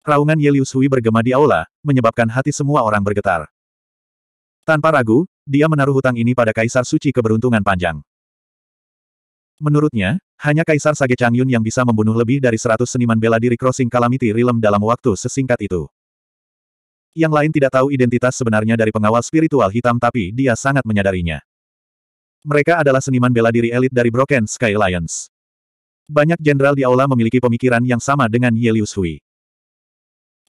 Raungan Ye Liu bergema di aula, menyebabkan hati semua orang bergetar. Tanpa ragu, dia menaruh hutang ini pada Kaisar Suci keberuntungan panjang. Menurutnya, hanya Kaisar Sage Changyun yang bisa membunuh lebih dari seratus seniman bela diri Crossing Calamity Realm dalam waktu sesingkat itu. Yang lain tidak tahu identitas sebenarnya dari pengawal spiritual hitam tapi dia sangat menyadarinya. Mereka adalah seniman bela diri elit dari Broken Sky Alliance. Banyak jenderal di aula memiliki pemikiran yang sama dengan Yelius Hui.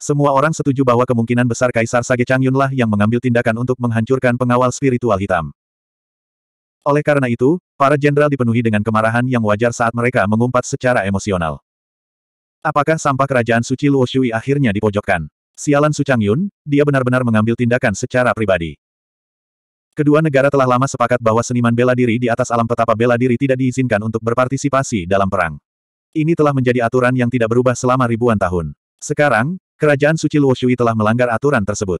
Semua orang setuju bahwa kemungkinan besar Kaisar Sage Changyunlah yang mengambil tindakan untuk menghancurkan pengawal spiritual hitam. Oleh karena itu, para jenderal dipenuhi dengan kemarahan yang wajar saat mereka mengumpat secara emosional. Apakah sampah kerajaan suci Luo Shui akhirnya dipojokkan? Sialan Su Changyun, dia benar-benar mengambil tindakan secara pribadi. Kedua negara telah lama sepakat bahwa seniman bela diri di atas alam petapa bela diri tidak diizinkan untuk berpartisipasi dalam perang. Ini telah menjadi aturan yang tidak berubah selama ribuan tahun. Sekarang, Kerajaan Suci Luoshui telah melanggar aturan tersebut.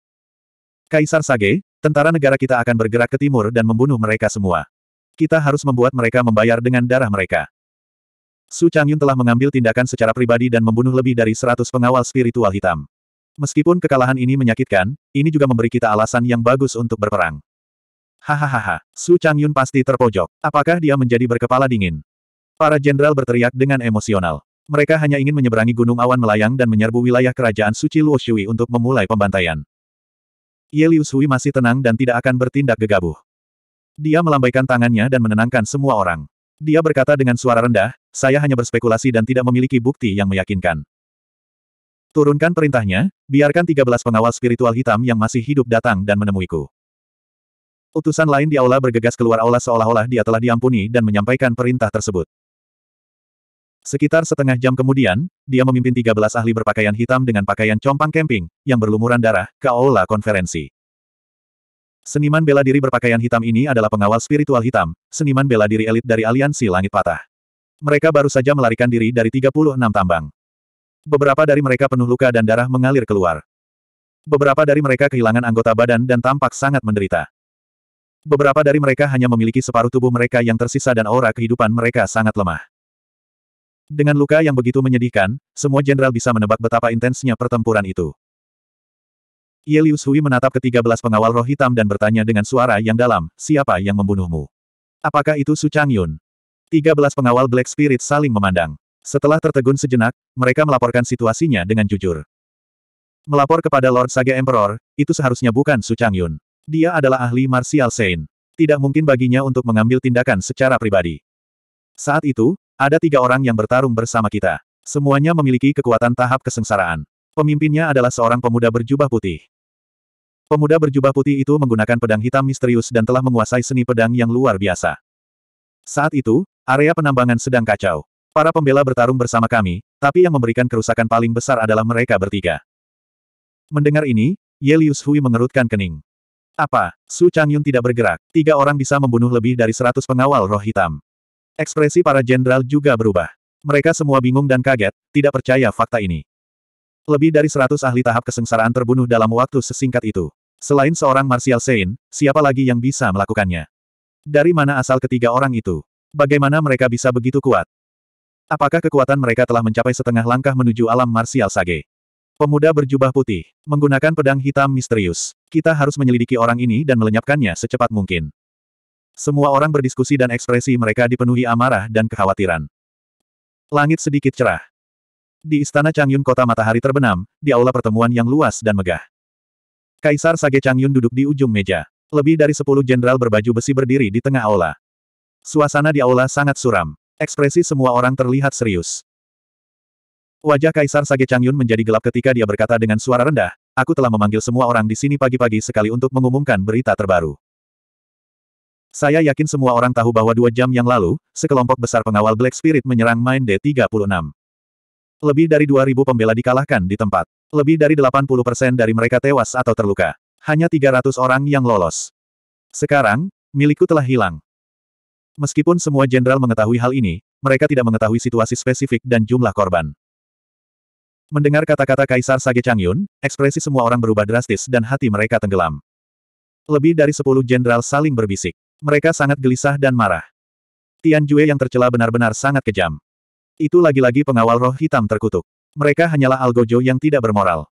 Kaisar Sage, tentara negara kita akan bergerak ke timur dan membunuh mereka semua. Kita harus membuat mereka membayar dengan darah mereka. Su Changyun telah mengambil tindakan secara pribadi dan membunuh lebih dari 100 pengawal spiritual hitam. Meskipun kekalahan ini menyakitkan, ini juga memberi kita alasan yang bagus untuk berperang. Hahaha, Su Changyun pasti terpojok. Apakah dia menjadi berkepala dingin? Para jenderal berteriak dengan emosional. Mereka hanya ingin menyeberangi gunung awan melayang dan menyerbu wilayah kerajaan suci Luoshui untuk memulai pembantaian. Ye Liu Shui masih tenang dan tidak akan bertindak gegabah. Dia melambaikan tangannya dan menenangkan semua orang. Dia berkata dengan suara rendah, saya hanya berspekulasi dan tidak memiliki bukti yang meyakinkan. Turunkan perintahnya, biarkan 13 pengawal spiritual hitam yang masih hidup datang dan menemuiku. Utusan lain di aula bergegas keluar aula seolah-olah dia telah diampuni dan menyampaikan perintah tersebut. Sekitar setengah jam kemudian, dia memimpin 13 ahli berpakaian hitam dengan pakaian compang camping, yang berlumuran darah, ke aula konferensi. Seniman bela diri berpakaian hitam ini adalah pengawal spiritual hitam, seniman bela diri elit dari aliansi langit patah. Mereka baru saja melarikan diri dari 36 tambang. Beberapa dari mereka penuh luka dan darah mengalir keluar. Beberapa dari mereka kehilangan anggota badan dan tampak sangat menderita. Beberapa dari mereka hanya memiliki separuh tubuh mereka yang tersisa dan aura kehidupan mereka sangat lemah. Dengan luka yang begitu menyedihkan, semua jenderal bisa menebak betapa intensnya pertempuran itu. Yelius Hui menatap ketiga belas pengawal roh hitam dan bertanya dengan suara yang dalam, siapa yang membunuhmu? Apakah itu Su Chang Yun? Tiga belas pengawal Black Spirit saling memandang. Setelah tertegun sejenak, mereka melaporkan situasinya dengan jujur. Melapor kepada Lord Sage Emperor, itu seharusnya bukan Su Chang Yun. Dia adalah ahli martial saint. Tidak mungkin baginya untuk mengambil tindakan secara pribadi. Saat itu, ada tiga orang yang bertarung bersama kita. Semuanya memiliki kekuatan tahap kesengsaraan. Pemimpinnya adalah seorang pemuda berjubah putih. Pemuda berjubah putih itu menggunakan pedang hitam misterius dan telah menguasai seni pedang yang luar biasa. Saat itu, area penambangan sedang kacau. Para pembela bertarung bersama kami, tapi yang memberikan kerusakan paling besar adalah mereka bertiga. Mendengar ini, Yelius Hui mengerutkan kening. Apa? Su Changyun tidak bergerak. Tiga orang bisa membunuh lebih dari seratus pengawal roh hitam. Ekspresi para jenderal juga berubah. Mereka semua bingung dan kaget, tidak percaya fakta ini. Lebih dari seratus ahli tahap kesengsaraan terbunuh dalam waktu sesingkat itu. Selain seorang Martial Sein, siapa lagi yang bisa melakukannya? Dari mana asal ketiga orang itu? Bagaimana mereka bisa begitu kuat? Apakah kekuatan mereka telah mencapai setengah langkah menuju alam Martial Sage? Pemuda berjubah putih, menggunakan pedang hitam misterius. Kita harus menyelidiki orang ini dan melenyapkannya secepat mungkin. Semua orang berdiskusi dan ekspresi mereka dipenuhi amarah dan kekhawatiran. Langit sedikit cerah. Di istana Changyun kota matahari terbenam, di aula pertemuan yang luas dan megah. Kaisar Sage Changyun duduk di ujung meja. Lebih dari sepuluh jenderal berbaju besi berdiri di tengah aula. Suasana di aula sangat suram. Ekspresi semua orang terlihat serius. Wajah Kaisar Sage Changyun menjadi gelap ketika dia berkata dengan suara rendah, Aku telah memanggil semua orang di sini pagi-pagi sekali untuk mengumumkan berita terbaru. Saya yakin semua orang tahu bahwa dua jam yang lalu, sekelompok besar pengawal Black Spirit menyerang Main D36. Lebih dari 2.000 pembela dikalahkan di tempat. Lebih dari 80% dari mereka tewas atau terluka. Hanya 300 orang yang lolos. Sekarang, milikku telah hilang. Meskipun semua jenderal mengetahui hal ini, mereka tidak mengetahui situasi spesifik dan jumlah korban. Mendengar kata-kata Kaisar Sage Changyun, ekspresi semua orang berubah drastis dan hati mereka tenggelam. Lebih dari 10 jenderal saling berbisik. Mereka sangat gelisah dan marah. Tian Jue yang tercela benar-benar sangat kejam. Itu lagi-lagi pengawal roh hitam terkutuk. Mereka hanyalah algojo yang tidak bermoral.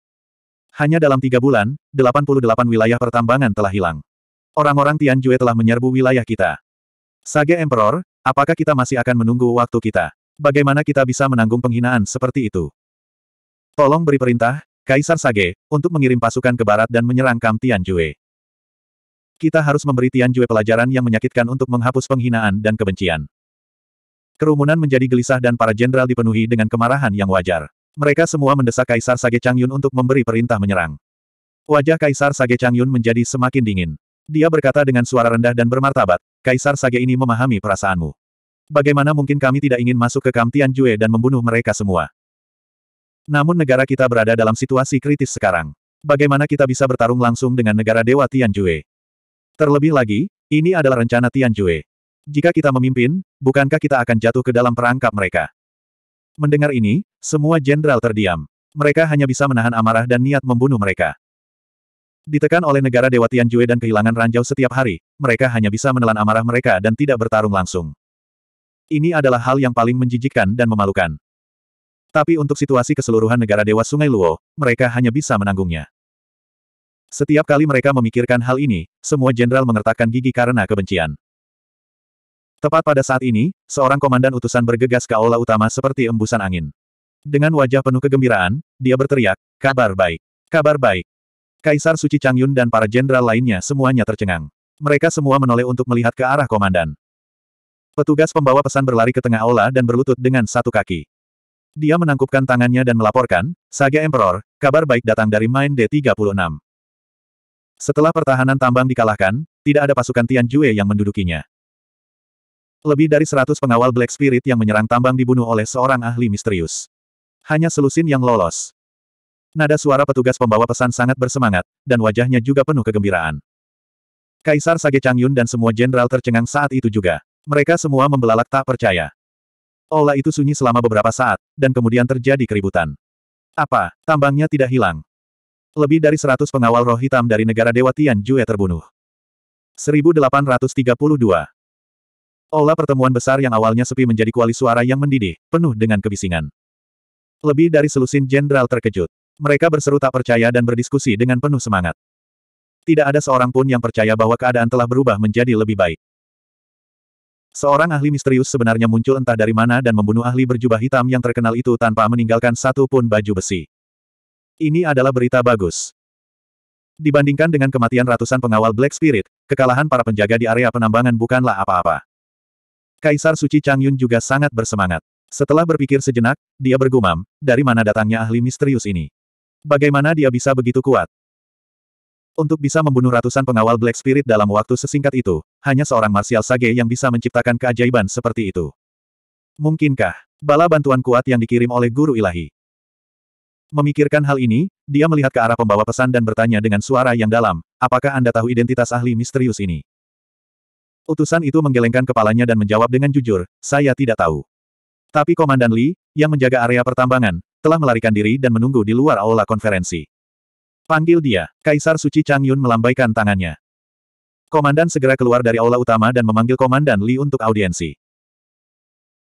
Hanya dalam tiga bulan, 88 wilayah pertambangan telah hilang. Orang-orang Tian Jue telah menyerbu wilayah kita. Sage Emperor, apakah kita masih akan menunggu waktu kita? Bagaimana kita bisa menanggung penghinaan seperti itu? Tolong beri perintah, Kaisar Sage, untuk mengirim pasukan ke barat dan menyerang Kam Jue. Kita harus memberi Tianjue pelajaran yang menyakitkan untuk menghapus penghinaan dan kebencian. Kerumunan menjadi gelisah dan para jenderal dipenuhi dengan kemarahan yang wajar. Mereka semua mendesak Kaisar Sage Changyun untuk memberi perintah menyerang. Wajah Kaisar Sage Changyun menjadi semakin dingin. Dia berkata dengan suara rendah dan bermartabat, Kaisar Sage ini memahami perasaanmu. Bagaimana mungkin kami tidak ingin masuk ke Kam Tianjue dan membunuh mereka semua? Namun negara kita berada dalam situasi kritis sekarang. Bagaimana kita bisa bertarung langsung dengan negara Dewa Tianjue? Terlebih lagi, ini adalah rencana Jue. Jika kita memimpin, bukankah kita akan jatuh ke dalam perangkap mereka? Mendengar ini, semua jenderal terdiam. Mereka hanya bisa menahan amarah dan niat membunuh mereka. Ditekan oleh negara Dewa Jue dan kehilangan ranjau setiap hari, mereka hanya bisa menelan amarah mereka dan tidak bertarung langsung. Ini adalah hal yang paling menjijikkan dan memalukan. Tapi untuk situasi keseluruhan negara Dewa Sungai Luo, mereka hanya bisa menanggungnya. Setiap kali mereka memikirkan hal ini, semua jenderal mengertakkan gigi karena kebencian. Tepat pada saat ini, seorang komandan utusan bergegas ke aula utama seperti embusan angin. Dengan wajah penuh kegembiraan, dia berteriak, kabar baik, kabar baik. Kaisar Suci Changyun dan para jenderal lainnya semuanya tercengang. Mereka semua menoleh untuk melihat ke arah komandan. Petugas pembawa pesan berlari ke tengah aula dan berlutut dengan satu kaki. Dia menangkupkan tangannya dan melaporkan, Saga Emperor, kabar baik datang dari Main D36. Setelah pertahanan tambang dikalahkan, tidak ada pasukan Tian Jue yang mendudukinya. Lebih dari seratus pengawal Black Spirit yang menyerang tambang dibunuh oleh seorang ahli misterius. Hanya selusin yang lolos. Nada suara petugas pembawa pesan sangat bersemangat, dan wajahnya juga penuh kegembiraan. Kaisar Sage Changyun dan semua jenderal tercengang saat itu juga. Mereka semua membelalak tak percaya. Ola itu sunyi selama beberapa saat, dan kemudian terjadi keributan. Apa, tambangnya tidak hilang? Lebih dari 100 pengawal roh hitam dari negara Dewa Tianjue terbunuh. 1832 Ola pertemuan besar yang awalnya sepi menjadi kuali suara yang mendidih, penuh dengan kebisingan. Lebih dari selusin jenderal terkejut. Mereka berseru tak percaya dan berdiskusi dengan penuh semangat. Tidak ada seorang pun yang percaya bahwa keadaan telah berubah menjadi lebih baik. Seorang ahli misterius sebenarnya muncul entah dari mana dan membunuh ahli berjubah hitam yang terkenal itu tanpa meninggalkan satu pun baju besi. Ini adalah berita bagus. Dibandingkan dengan kematian ratusan pengawal Black Spirit, kekalahan para penjaga di area penambangan bukanlah apa-apa. Kaisar Suci Chang Yun juga sangat bersemangat. Setelah berpikir sejenak, dia bergumam, dari mana datangnya ahli misterius ini? Bagaimana dia bisa begitu kuat? Untuk bisa membunuh ratusan pengawal Black Spirit dalam waktu sesingkat itu, hanya seorang Martial Sage yang bisa menciptakan keajaiban seperti itu. Mungkinkah, bala bantuan kuat yang dikirim oleh Guru Ilahi? Memikirkan hal ini, dia melihat ke arah pembawa pesan dan bertanya dengan suara yang dalam, apakah Anda tahu identitas ahli misterius ini? Utusan itu menggelengkan kepalanya dan menjawab dengan jujur, saya tidak tahu. Tapi Komandan Li, yang menjaga area pertambangan, telah melarikan diri dan menunggu di luar aula konferensi. Panggil dia, Kaisar Suci Chang Yun melambaikan tangannya. Komandan segera keluar dari aula utama dan memanggil Komandan Li untuk audiensi.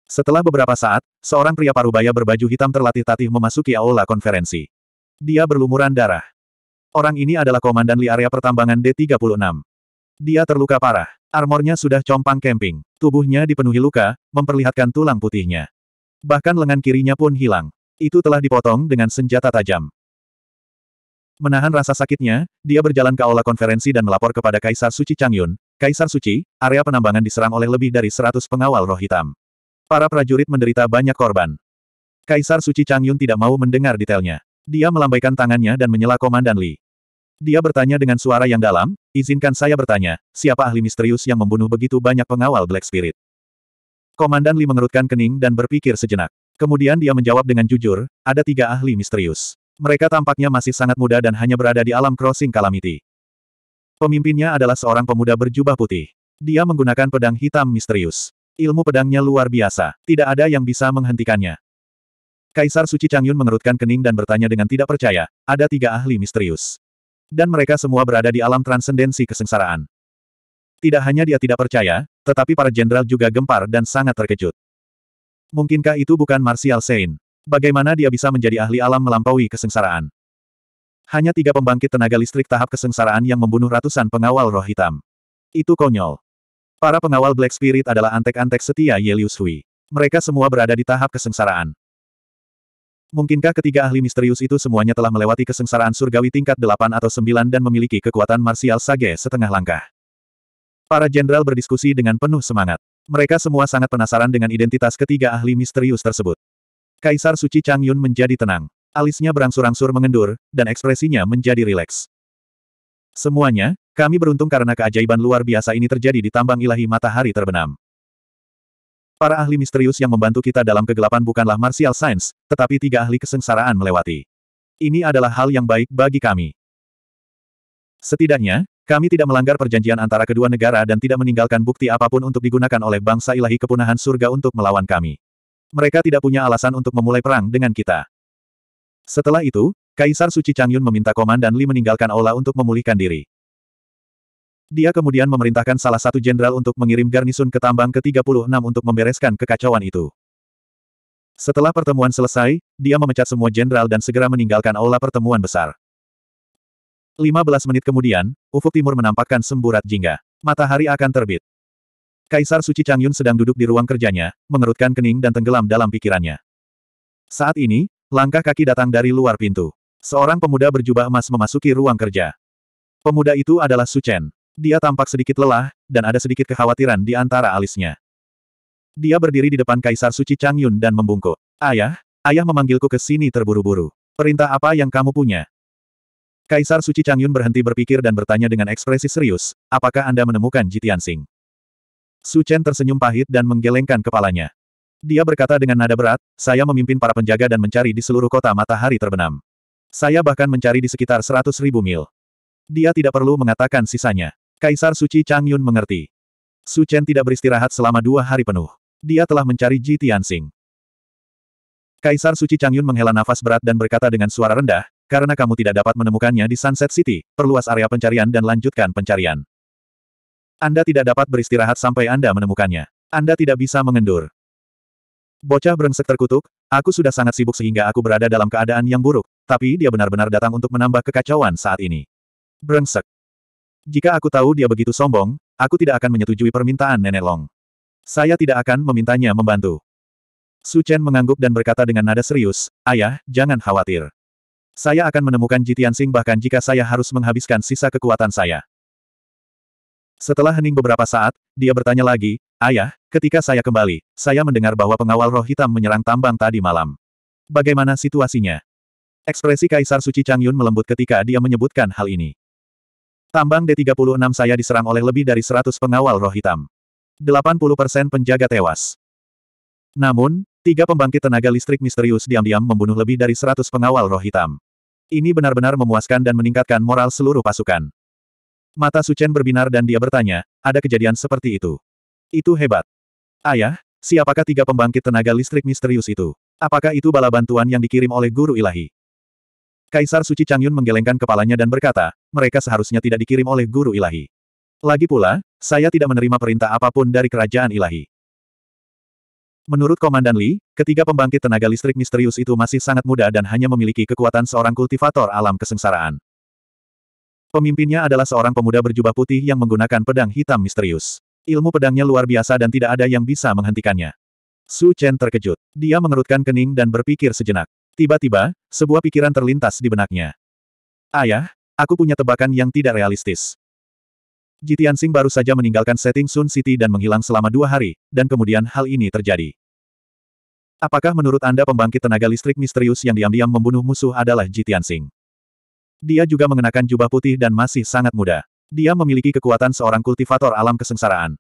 Setelah beberapa saat, seorang pria parubaya berbaju hitam terlatih-tatih memasuki aula konferensi. Dia berlumuran darah. Orang ini adalah komandan di area pertambangan D36. Dia terluka parah. Armornya sudah compang kemping. Tubuhnya dipenuhi luka, memperlihatkan tulang putihnya. Bahkan lengan kirinya pun hilang. Itu telah dipotong dengan senjata tajam. Menahan rasa sakitnya, dia berjalan ke aula konferensi dan melapor kepada Kaisar Suci Changyun. Kaisar Suci, area penambangan diserang oleh lebih dari 100 pengawal roh hitam. Para prajurit menderita banyak korban. Kaisar Suci Chang Yun tidak mau mendengar detailnya. Dia melambaikan tangannya dan menyela Komandan Li. Dia bertanya dengan suara yang dalam, izinkan saya bertanya, siapa ahli misterius yang membunuh begitu banyak pengawal Black Spirit? Komandan Li mengerutkan kening dan berpikir sejenak. Kemudian dia menjawab dengan jujur, ada tiga ahli misterius. Mereka tampaknya masih sangat muda dan hanya berada di alam crossing calamity. Pemimpinnya adalah seorang pemuda berjubah putih. Dia menggunakan pedang hitam misterius. Ilmu pedangnya luar biasa, tidak ada yang bisa menghentikannya. Kaisar Suci Changyun mengerutkan kening dan bertanya dengan tidak percaya, ada tiga ahli misterius. Dan mereka semua berada di alam transendensi kesengsaraan. Tidak hanya dia tidak percaya, tetapi para jenderal juga gempar dan sangat terkejut. Mungkinkah itu bukan Martial Sein? Bagaimana dia bisa menjadi ahli alam melampaui kesengsaraan? Hanya tiga pembangkit tenaga listrik tahap kesengsaraan yang membunuh ratusan pengawal roh hitam. Itu konyol. Para pengawal Black Spirit adalah antek-antek setia Yelius Hui. Mereka semua berada di tahap kesengsaraan. Mungkinkah ketiga ahli misterius itu semuanya telah melewati kesengsaraan surgawi tingkat 8 atau 9 dan memiliki kekuatan marsial sage setengah langkah? Para jenderal berdiskusi dengan penuh semangat. Mereka semua sangat penasaran dengan identitas ketiga ahli misterius tersebut. Kaisar Suci Chang Yun menjadi tenang. Alisnya berangsur-angsur mengendur, dan ekspresinya menjadi rileks. Semuanya, kami beruntung karena keajaiban luar biasa ini terjadi di tambang ilahi matahari terbenam. Para ahli misterius yang membantu kita dalam kegelapan bukanlah martial science, tetapi tiga ahli kesengsaraan melewati. Ini adalah hal yang baik bagi kami. Setidaknya, kami tidak melanggar perjanjian antara kedua negara dan tidak meninggalkan bukti apapun untuk digunakan oleh bangsa ilahi kepunahan surga untuk melawan kami. Mereka tidak punya alasan untuk memulai perang dengan kita. Setelah itu, Kaisar Suci Changyun meminta Komandan Li meninggalkan Ola untuk memulihkan diri. Dia kemudian memerintahkan salah satu jenderal untuk mengirim garnisun ke tambang ke-36 untuk membereskan kekacauan itu. Setelah pertemuan selesai, dia memecat semua jenderal dan segera meninggalkan aula pertemuan besar. 15 menit kemudian, ufuk timur menampakkan semburat jingga. Matahari akan terbit. Kaisar Suci Changyun sedang duduk di ruang kerjanya, mengerutkan kening dan tenggelam dalam pikirannya. Saat ini, langkah kaki datang dari luar pintu. Seorang pemuda berjubah emas memasuki ruang kerja. Pemuda itu adalah Su Chen. Dia tampak sedikit lelah, dan ada sedikit kekhawatiran di antara alisnya. Dia berdiri di depan Kaisar Suci Chang Yun dan membungkuk. Ayah, ayah memanggilku ke sini terburu-buru. Perintah apa yang kamu punya? Kaisar Suci Chang Yun berhenti berpikir dan bertanya dengan ekspresi serius, apakah Anda menemukan Jitian Sing? Su Chen tersenyum pahit dan menggelengkan kepalanya. Dia berkata dengan nada berat, saya memimpin para penjaga dan mencari di seluruh kota matahari terbenam. Saya bahkan mencari di sekitar seratus ribu mil. Dia tidak perlu mengatakan sisanya. Kaisar Suci Chang Yun mengerti. Su Chen tidak beristirahat selama dua hari penuh. Dia telah mencari Ji Tianxing. Kaisar Suci Chang Yun menghela nafas berat dan berkata dengan suara rendah, karena kamu tidak dapat menemukannya di Sunset City, perluas area pencarian dan lanjutkan pencarian. Anda tidak dapat beristirahat sampai Anda menemukannya. Anda tidak bisa mengendur. Bocah brengsek terkutuk, aku sudah sangat sibuk sehingga aku berada dalam keadaan yang buruk, tapi dia benar-benar datang untuk menambah kekacauan saat ini. Brengsek. Jika aku tahu dia begitu sombong, aku tidak akan menyetujui permintaan Nenek Long. Saya tidak akan memintanya membantu. Su Chen mengangguk dan berkata dengan nada serius, Ayah, jangan khawatir. Saya akan menemukan Jitian Sing bahkan jika saya harus menghabiskan sisa kekuatan saya. Setelah hening beberapa saat, dia bertanya lagi, Ayah, ketika saya kembali, saya mendengar bahwa pengawal roh hitam menyerang tambang tadi malam. Bagaimana situasinya? Ekspresi Kaisar Suci Changyun melembut ketika dia menyebutkan hal ini. Tambang D36 saya diserang oleh lebih dari 100 pengawal roh hitam. 80% penjaga tewas. Namun, tiga pembangkit tenaga listrik misterius diam-diam membunuh lebih dari 100 pengawal roh hitam. Ini benar-benar memuaskan dan meningkatkan moral seluruh pasukan. Mata Suchen berbinar dan dia bertanya, ada kejadian seperti itu. Itu hebat. Ayah, siapakah tiga pembangkit tenaga listrik misterius itu? Apakah itu bala bantuan yang dikirim oleh guru ilahi? Kaisar Suci Changyun menggelengkan kepalanya dan berkata, mereka seharusnya tidak dikirim oleh guru ilahi. Lagi pula, saya tidak menerima perintah apapun dari kerajaan ilahi. Menurut Komandan Li, ketiga pembangkit tenaga listrik misterius itu masih sangat muda dan hanya memiliki kekuatan seorang kultivator alam kesengsaraan. Pemimpinnya adalah seorang pemuda berjubah putih yang menggunakan pedang hitam misterius. Ilmu pedangnya luar biasa dan tidak ada yang bisa menghentikannya. Su Chen terkejut. Dia mengerutkan kening dan berpikir sejenak. Tiba-tiba, sebuah pikiran terlintas di benaknya. Ayah, aku punya tebakan yang tidak realistis. Jitian Sing baru saja meninggalkan setting Sun City dan menghilang selama dua hari, dan kemudian hal ini terjadi. Apakah menurut Anda pembangkit tenaga listrik misterius yang diam-diam membunuh musuh adalah Jitian Sing? Dia juga mengenakan jubah putih dan masih sangat muda. Dia memiliki kekuatan seorang kultivator alam kesengsaraan.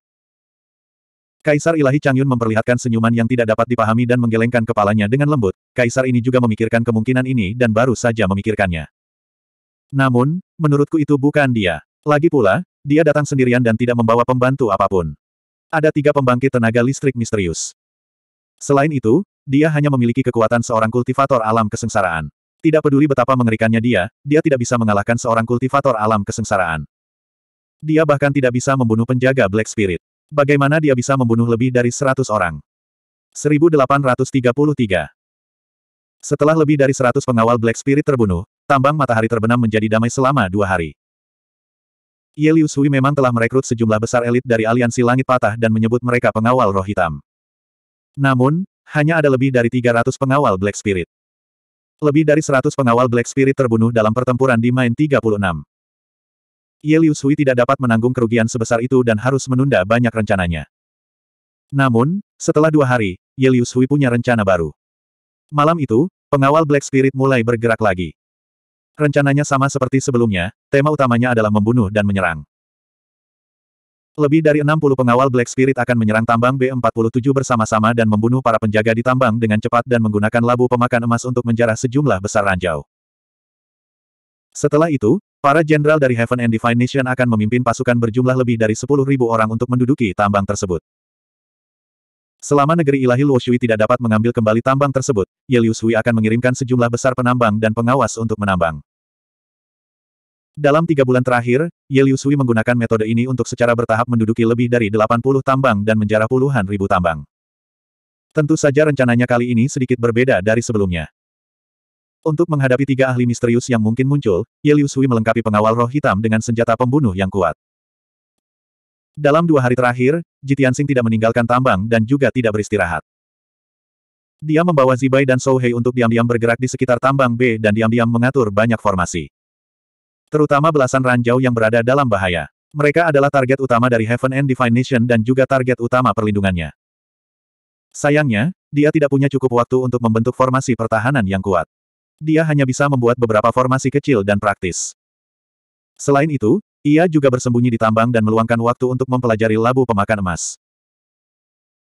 Kaisar Ilahi Changyun memperlihatkan senyuman yang tidak dapat dipahami dan menggelengkan kepalanya dengan lembut, Kaisar ini juga memikirkan kemungkinan ini dan baru saja memikirkannya. Namun, menurutku itu bukan dia. Lagi pula, dia datang sendirian dan tidak membawa pembantu apapun. Ada tiga pembangkit tenaga listrik misterius. Selain itu, dia hanya memiliki kekuatan seorang kultivator alam kesengsaraan. Tidak peduli betapa mengerikannya dia, dia tidak bisa mengalahkan seorang kultivator alam kesengsaraan. Dia bahkan tidak bisa membunuh penjaga Black Spirit. Bagaimana dia bisa membunuh lebih dari 100 orang? 1833 Setelah lebih dari 100 pengawal Black Spirit terbunuh, tambang matahari terbenam menjadi damai selama dua hari. Yelius Hui memang telah merekrut sejumlah besar elit dari aliansi langit patah dan menyebut mereka pengawal roh hitam. Namun, hanya ada lebih dari 300 pengawal Black Spirit. Lebih dari 100 pengawal Black Spirit terbunuh dalam pertempuran di Main 36. Ye Liu Sui tidak dapat menanggung kerugian sebesar itu dan harus menunda banyak rencananya. Namun, setelah dua hari, Ye Liu Sui punya rencana baru. Malam itu, pengawal Black Spirit mulai bergerak lagi. Rencananya sama seperti sebelumnya, tema utamanya adalah membunuh dan menyerang. Lebih dari 60 pengawal Black Spirit akan menyerang tambang B47 bersama-sama dan membunuh para penjaga di tambang dengan cepat dan menggunakan labu pemakan emas untuk menjarah sejumlah besar ranjau. Setelah itu, Para jenderal dari Heaven and Divine Nation akan memimpin pasukan berjumlah lebih dari 10.000 orang untuk menduduki tambang tersebut. Selama negeri ilahi Luoshui tidak dapat mengambil kembali tambang tersebut, Ye Liu akan mengirimkan sejumlah besar penambang dan pengawas untuk menambang. Dalam tiga bulan terakhir, Ye Liu menggunakan metode ini untuk secara bertahap menduduki lebih dari 80 tambang dan menjarah puluhan ribu tambang. Tentu saja rencananya kali ini sedikit berbeda dari sebelumnya. Untuk menghadapi tiga ahli misterius yang mungkin muncul, Ye Liu melengkapi pengawal roh hitam dengan senjata pembunuh yang kuat. Dalam dua hari terakhir, Jitian Sing tidak meninggalkan tambang dan juga tidak beristirahat. Dia membawa Zibai dan Sou untuk diam-diam bergerak di sekitar tambang B dan diam-diam mengatur banyak formasi. Terutama belasan ranjau yang berada dalam bahaya. Mereka adalah target utama dari Heaven and Divine Nation dan juga target utama perlindungannya. Sayangnya, dia tidak punya cukup waktu untuk membentuk formasi pertahanan yang kuat. Dia hanya bisa membuat beberapa formasi kecil dan praktis. Selain itu, ia juga bersembunyi di tambang dan meluangkan waktu untuk mempelajari labu pemakan emas.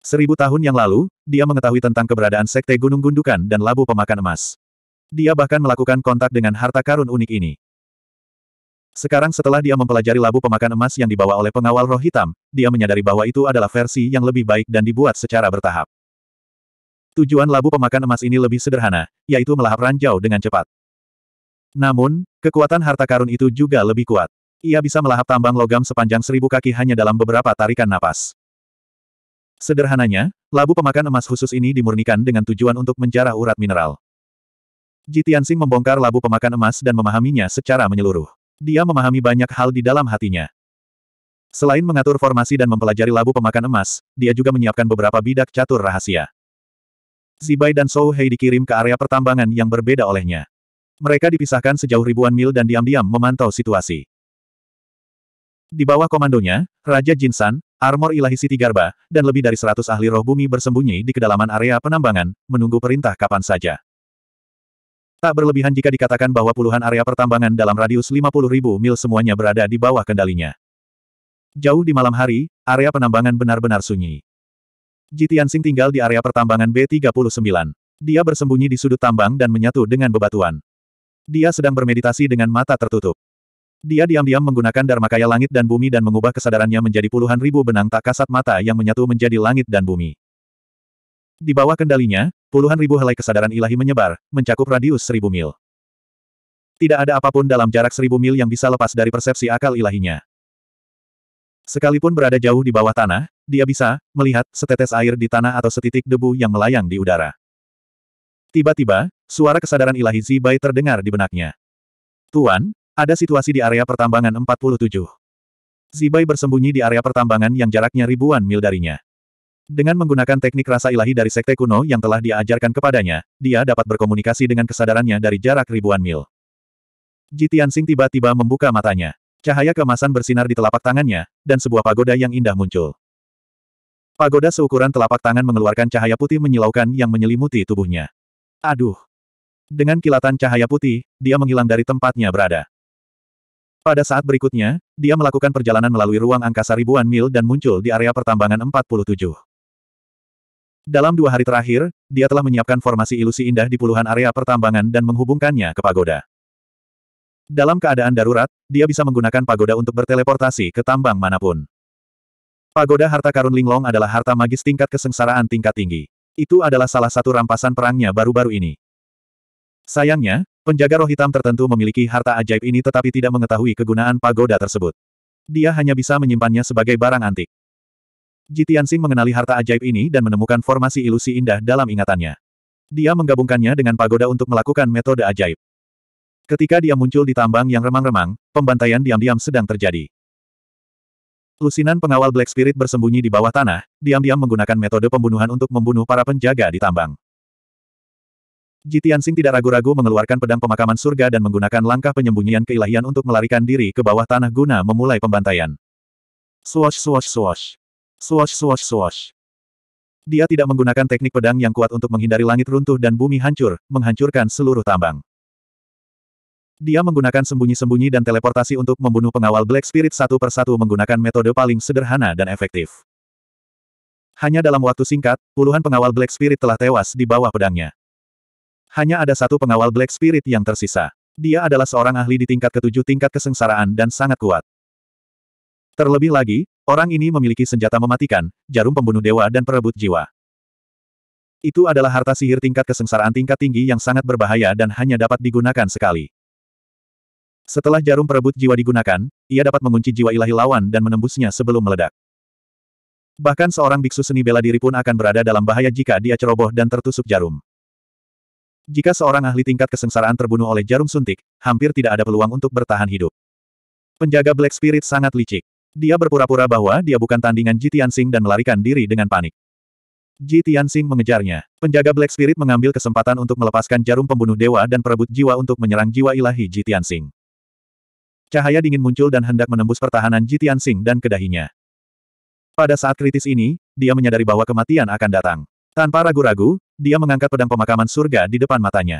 Seribu tahun yang lalu, dia mengetahui tentang keberadaan Sekte Gunung Gundukan dan labu pemakan emas. Dia bahkan melakukan kontak dengan harta karun unik ini. Sekarang setelah dia mempelajari labu pemakan emas yang dibawa oleh pengawal roh hitam, dia menyadari bahwa itu adalah versi yang lebih baik dan dibuat secara bertahap. Tujuan labu pemakan emas ini lebih sederhana, yaitu melahap ranjau dengan cepat. Namun, kekuatan harta karun itu juga lebih kuat. Ia bisa melahap tambang logam sepanjang seribu kaki hanya dalam beberapa tarikan napas. Sederhananya, labu pemakan emas khusus ini dimurnikan dengan tujuan untuk menjarah urat mineral. Ji Tianxing membongkar labu pemakan emas dan memahaminya secara menyeluruh. Dia memahami banyak hal di dalam hatinya. Selain mengatur formasi dan mempelajari labu pemakan emas, dia juga menyiapkan beberapa bidak catur rahasia. Zibai dan Sou Hei dikirim ke area pertambangan yang berbeda olehnya. Mereka dipisahkan sejauh ribuan mil dan diam-diam memantau situasi. Di bawah komandonya, Raja Jinsan, Armor Ilahi Siti Garba, dan lebih dari seratus ahli roh bumi bersembunyi di kedalaman area penambangan, menunggu perintah kapan saja. Tak berlebihan jika dikatakan bahwa puluhan area pertambangan dalam radius 50 ribu mil semuanya berada di bawah kendalinya. Jauh di malam hari, area penambangan benar-benar sunyi. Ji Tianxing tinggal di area pertambangan B39. Dia bersembunyi di sudut tambang dan menyatu dengan bebatuan. Dia sedang bermeditasi dengan mata tertutup. Dia diam-diam menggunakan dharma kaya langit dan bumi dan mengubah kesadarannya menjadi puluhan ribu benang tak kasat mata yang menyatu menjadi langit dan bumi. Di bawah kendalinya, puluhan ribu helai kesadaran ilahi menyebar, mencakup radius seribu mil. Tidak ada apapun dalam jarak seribu mil yang bisa lepas dari persepsi akal ilahinya. Sekalipun berada jauh di bawah tanah, dia bisa melihat setetes air di tanah atau setitik debu yang melayang di udara. Tiba-tiba, suara kesadaran ilahi Zibai terdengar di benaknya. Tuan, ada situasi di area pertambangan 47. Zibai bersembunyi di area pertambangan yang jaraknya ribuan mil darinya. Dengan menggunakan teknik rasa ilahi dari sekte kuno yang telah diajarkan kepadanya, dia dapat berkomunikasi dengan kesadarannya dari jarak ribuan mil. Jitian Sing tiba-tiba membuka matanya. Cahaya kemasan bersinar di telapak tangannya, dan sebuah pagoda yang indah muncul. Pagoda seukuran telapak tangan mengeluarkan cahaya putih menyilaukan yang menyelimuti tubuhnya. Aduh! Dengan kilatan cahaya putih, dia menghilang dari tempatnya berada. Pada saat berikutnya, dia melakukan perjalanan melalui ruang angkasa ribuan mil dan muncul di area pertambangan 47. Dalam dua hari terakhir, dia telah menyiapkan formasi ilusi indah di puluhan area pertambangan dan menghubungkannya ke pagoda. Dalam keadaan darurat, dia bisa menggunakan pagoda untuk berteleportasi ke tambang manapun. Pagoda harta karun Linglong adalah harta magis tingkat kesengsaraan tingkat tinggi. Itu adalah salah satu rampasan perangnya baru-baru ini. Sayangnya, penjaga roh hitam tertentu memiliki harta ajaib ini tetapi tidak mengetahui kegunaan pagoda tersebut. Dia hanya bisa menyimpannya sebagai barang antik. Jitiansing mengenali harta ajaib ini dan menemukan formasi ilusi indah dalam ingatannya. Dia menggabungkannya dengan pagoda untuk melakukan metode ajaib. Ketika dia muncul di tambang yang remang-remang, pembantaian diam-diam sedang terjadi. Lusinan pengawal Black Spirit bersembunyi di bawah tanah, diam-diam menggunakan metode pembunuhan untuk membunuh para penjaga di tambang. Jitiansing tidak ragu-ragu mengeluarkan pedang pemakaman surga dan menggunakan langkah penyembunyian keilahian untuk melarikan diri ke bawah tanah guna memulai pembantaian. Swash swash swash. Swash swash swash. Dia tidak menggunakan teknik pedang yang kuat untuk menghindari langit runtuh dan bumi hancur, menghancurkan seluruh tambang. Dia menggunakan sembunyi-sembunyi dan teleportasi untuk membunuh pengawal Black Spirit satu persatu menggunakan metode paling sederhana dan efektif. Hanya dalam waktu singkat, puluhan pengawal Black Spirit telah tewas di bawah pedangnya. Hanya ada satu pengawal Black Spirit yang tersisa. Dia adalah seorang ahli di tingkat ketujuh tingkat kesengsaraan dan sangat kuat. Terlebih lagi, orang ini memiliki senjata mematikan, jarum pembunuh dewa dan perebut jiwa. Itu adalah harta sihir tingkat kesengsaraan tingkat tinggi yang sangat berbahaya dan hanya dapat digunakan sekali. Setelah jarum perebut jiwa digunakan, ia dapat mengunci jiwa ilahi lawan dan menembusnya sebelum meledak. Bahkan seorang biksu seni bela diri pun akan berada dalam bahaya jika dia ceroboh dan tertusuk jarum. Jika seorang ahli tingkat kesengsaraan terbunuh oleh jarum suntik, hampir tidak ada peluang untuk bertahan hidup. Penjaga Black Spirit sangat licik. Dia berpura-pura bahwa dia bukan tandingan Ji Tianxing dan melarikan diri dengan panik. Ji Tianxing mengejarnya. Penjaga Black Spirit mengambil kesempatan untuk melepaskan jarum pembunuh dewa dan perebut jiwa untuk menyerang jiwa ilahi Ji Tianxing. Cahaya dingin muncul dan hendak menembus pertahanan Jitian Sing dan kedahinya. Pada saat kritis ini, dia menyadari bahwa kematian akan datang. Tanpa ragu-ragu, dia mengangkat pedang pemakaman surga di depan matanya.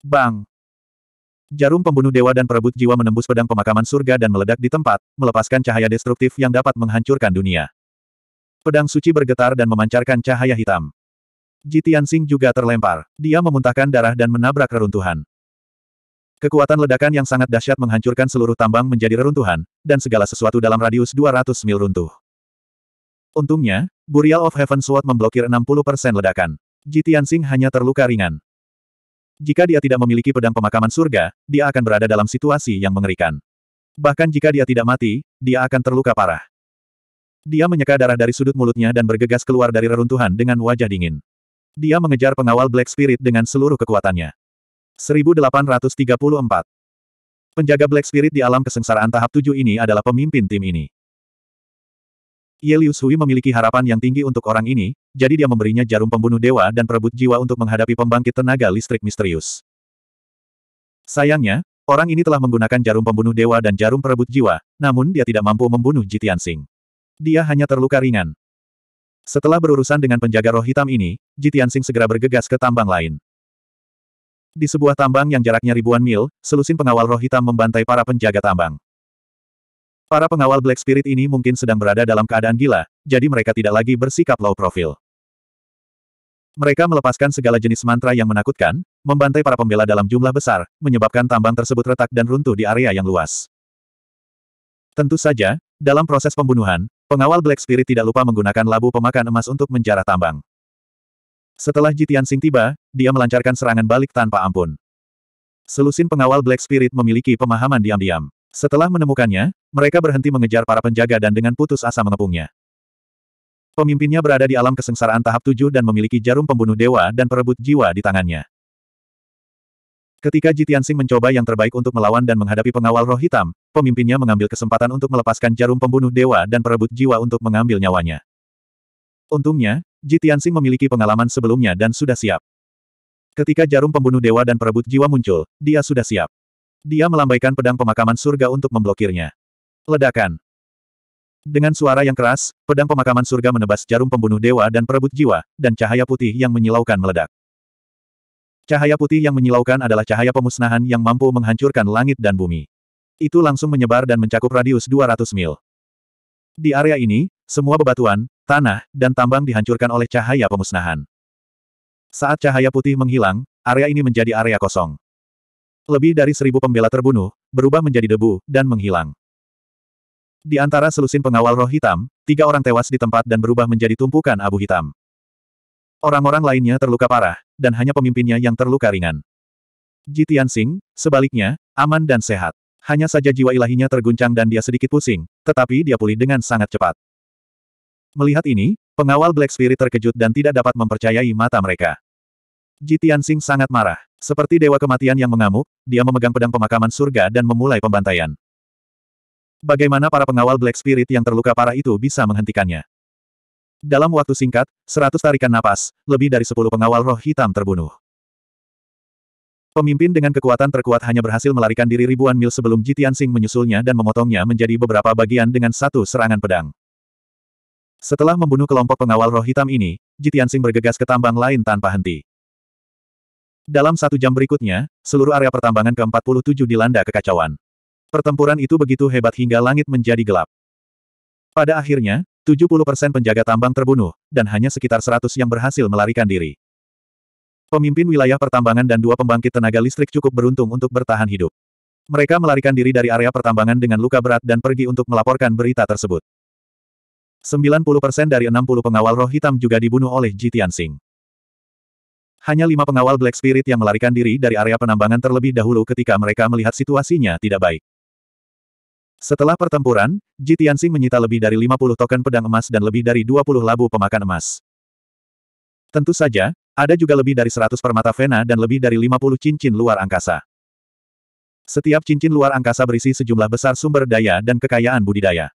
Bang! Jarum pembunuh dewa dan perebut jiwa menembus pedang pemakaman surga dan meledak di tempat, melepaskan cahaya destruktif yang dapat menghancurkan dunia. Pedang suci bergetar dan memancarkan cahaya hitam. Jitian Sing juga terlempar. Dia memuntahkan darah dan menabrak reruntuhan. Kekuatan ledakan yang sangat dahsyat menghancurkan seluruh tambang menjadi reruntuhan, dan segala sesuatu dalam radius 200 mil runtuh. Untungnya, Burial of Heaven Sword memblokir 60% ledakan. Ji hanya terluka ringan. Jika dia tidak memiliki pedang pemakaman surga, dia akan berada dalam situasi yang mengerikan. Bahkan jika dia tidak mati, dia akan terluka parah. Dia menyeka darah dari sudut mulutnya dan bergegas keluar dari reruntuhan dengan wajah dingin. Dia mengejar pengawal Black Spirit dengan seluruh kekuatannya. 1834. Penjaga Black Spirit di alam kesengsaraan tahap 7 ini adalah pemimpin tim ini. Yelius Hui memiliki harapan yang tinggi untuk orang ini, jadi dia memberinya jarum pembunuh dewa dan perebut jiwa untuk menghadapi pembangkit tenaga listrik misterius. Sayangnya, orang ini telah menggunakan jarum pembunuh dewa dan jarum perebut jiwa, namun dia tidak mampu membunuh Jitian Sing. Dia hanya terluka ringan. Setelah berurusan dengan penjaga roh hitam ini, Jitian Sing segera bergegas ke tambang lain. Di sebuah tambang yang jaraknya ribuan mil, selusin pengawal roh hitam membantai para penjaga tambang. Para pengawal Black Spirit ini mungkin sedang berada dalam keadaan gila, jadi mereka tidak lagi bersikap low profil. Mereka melepaskan segala jenis mantra yang menakutkan, membantai para pembela dalam jumlah besar, menyebabkan tambang tersebut retak dan runtuh di area yang luas. Tentu saja, dalam proses pembunuhan, pengawal Black Spirit tidak lupa menggunakan labu pemakan emas untuk menjarah tambang. Setelah Jitian Sing tiba, dia melancarkan serangan balik tanpa ampun. Selusin pengawal Black Spirit memiliki pemahaman diam-diam. Setelah menemukannya, mereka berhenti mengejar para penjaga dan dengan putus asa mengepungnya. Pemimpinnya berada di alam kesengsaraan tahap tujuh dan memiliki jarum pembunuh dewa dan perebut jiwa di tangannya. Ketika Jitian Sing mencoba yang terbaik untuk melawan dan menghadapi pengawal roh hitam, pemimpinnya mengambil kesempatan untuk melepaskan jarum pembunuh dewa dan perebut jiwa untuk mengambil nyawanya. Untungnya, Ji Tianxing memiliki pengalaman sebelumnya dan sudah siap. Ketika jarum pembunuh dewa dan perebut jiwa muncul, dia sudah siap. Dia melambaikan pedang pemakaman surga untuk memblokirnya. Ledakan. Dengan suara yang keras, pedang pemakaman surga menebas jarum pembunuh dewa dan perebut jiwa, dan cahaya putih yang menyilaukan meledak. Cahaya putih yang menyilaukan adalah cahaya pemusnahan yang mampu menghancurkan langit dan bumi. Itu langsung menyebar dan mencakup radius 200 mil. Di area ini, semua bebatuan, Tanah, dan tambang dihancurkan oleh cahaya pemusnahan. Saat cahaya putih menghilang, area ini menjadi area kosong. Lebih dari seribu pembela terbunuh, berubah menjadi debu, dan menghilang. Di antara selusin pengawal roh hitam, tiga orang tewas di tempat dan berubah menjadi tumpukan abu hitam. Orang-orang lainnya terluka parah, dan hanya pemimpinnya yang terluka ringan. Jitian Singh, sebaliknya, aman dan sehat. Hanya saja jiwa ilahinya terguncang dan dia sedikit pusing, tetapi dia pulih dengan sangat cepat. Melihat ini, pengawal Black Spirit terkejut dan tidak dapat mempercayai mata mereka. Jitian Tianxing sangat marah. Seperti dewa kematian yang mengamuk, dia memegang pedang pemakaman surga dan memulai pembantaian. Bagaimana para pengawal Black Spirit yang terluka parah itu bisa menghentikannya? Dalam waktu singkat, seratus tarikan napas, lebih dari sepuluh pengawal roh hitam terbunuh. Pemimpin dengan kekuatan terkuat hanya berhasil melarikan diri ribuan mil sebelum Jitian Singh menyusulnya dan memotongnya menjadi beberapa bagian dengan satu serangan pedang. Setelah membunuh kelompok pengawal roh hitam ini, Jitiansing bergegas ke tambang lain tanpa henti. Dalam satu jam berikutnya, seluruh area pertambangan ke-47 dilanda kekacauan. Pertempuran itu begitu hebat hingga langit menjadi gelap. Pada akhirnya, 70% penjaga tambang terbunuh, dan hanya sekitar 100 yang berhasil melarikan diri. Pemimpin wilayah pertambangan dan dua pembangkit tenaga listrik cukup beruntung untuk bertahan hidup. Mereka melarikan diri dari area pertambangan dengan luka berat dan pergi untuk melaporkan berita tersebut. 90% dari 60 pengawal roh hitam juga dibunuh oleh Ji Tianxing. Hanya lima pengawal Black Spirit yang melarikan diri dari area penambangan terlebih dahulu ketika mereka melihat situasinya tidak baik. Setelah pertempuran, Ji Tianxing menyita lebih dari 50 token pedang emas dan lebih dari 20 labu pemakan emas. Tentu saja, ada juga lebih dari 100 permata vena dan lebih dari 50 cincin luar angkasa. Setiap cincin luar angkasa berisi sejumlah besar sumber daya dan kekayaan budidaya.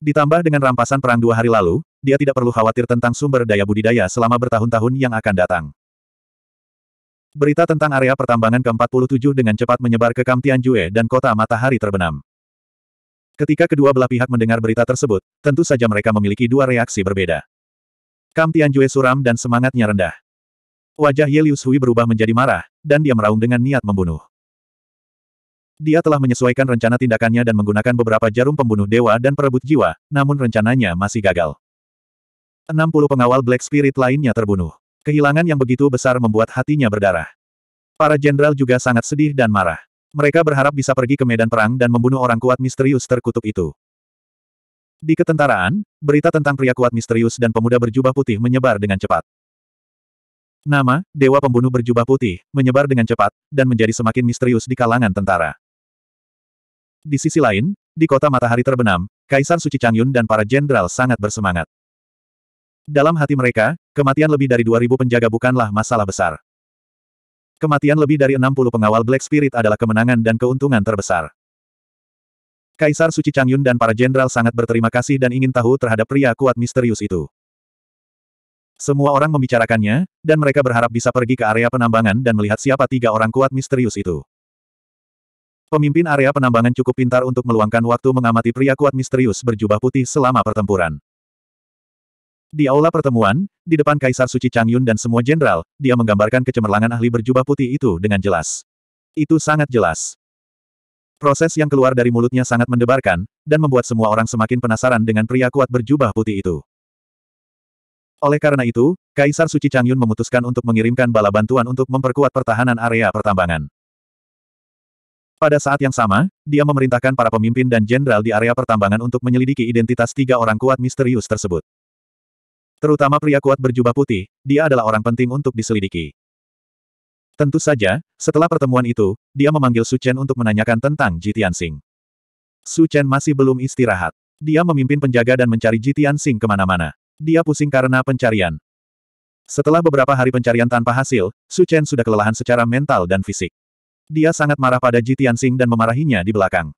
Ditambah dengan rampasan perang dua hari lalu, dia tidak perlu khawatir tentang sumber daya budidaya selama bertahun-tahun yang akan datang. Berita tentang area pertambangan ke-47 dengan cepat menyebar ke Kamtianjue dan kota matahari terbenam. Ketika kedua belah pihak mendengar berita tersebut, tentu saja mereka memiliki dua reaksi berbeda. Kamtianjue suram dan semangatnya rendah. Wajah Yelius Hui berubah menjadi marah, dan dia meraung dengan niat membunuh. Dia telah menyesuaikan rencana tindakannya dan menggunakan beberapa jarum pembunuh dewa dan perebut jiwa, namun rencananya masih gagal. 60 pengawal Black Spirit lainnya terbunuh. Kehilangan yang begitu besar membuat hatinya berdarah. Para jenderal juga sangat sedih dan marah. Mereka berharap bisa pergi ke medan perang dan membunuh orang kuat misterius terkutuk itu. Di ketentaraan, berita tentang pria kuat misterius dan pemuda berjubah putih menyebar dengan cepat. Nama, Dewa Pembunuh Berjubah Putih, menyebar dengan cepat, dan menjadi semakin misterius di kalangan tentara. Di sisi lain, di kota matahari terbenam, Kaisar Suci Changyun dan para jenderal sangat bersemangat. Dalam hati mereka, kematian lebih dari 2000 penjaga bukanlah masalah besar. Kematian lebih dari 60 pengawal Black Spirit adalah kemenangan dan keuntungan terbesar. Kaisar Suci Changyun dan para jenderal sangat berterima kasih dan ingin tahu terhadap pria kuat misterius itu. Semua orang membicarakannya, dan mereka berharap bisa pergi ke area penambangan dan melihat siapa tiga orang kuat misterius itu. Pemimpin area penambangan cukup pintar untuk meluangkan waktu mengamati pria kuat misterius berjubah putih selama pertempuran. Di aula pertemuan, di depan Kaisar Suci Changyun dan semua jenderal, dia menggambarkan kecemerlangan ahli berjubah putih itu dengan jelas. Itu sangat jelas. Proses yang keluar dari mulutnya sangat mendebarkan, dan membuat semua orang semakin penasaran dengan pria kuat berjubah putih itu. Oleh karena itu, Kaisar Suci Changyun memutuskan untuk mengirimkan bala bantuan untuk memperkuat pertahanan area pertambangan. Pada saat yang sama, dia memerintahkan para pemimpin dan jenderal di area pertambangan untuk menyelidiki identitas tiga orang kuat misterius tersebut. Terutama pria kuat berjubah putih, dia adalah orang penting untuk diselidiki. Tentu saja, setelah pertemuan itu, dia memanggil Su Chen untuk menanyakan tentang Ji Tianxing. Su Chen masih belum istirahat. Dia memimpin penjaga dan mencari Ji Tianxing kemana-mana. Dia pusing karena pencarian. Setelah beberapa hari pencarian tanpa hasil, Su Chen sudah kelelahan secara mental dan fisik. Dia sangat marah pada Ji Tianxing dan memarahinya di belakang.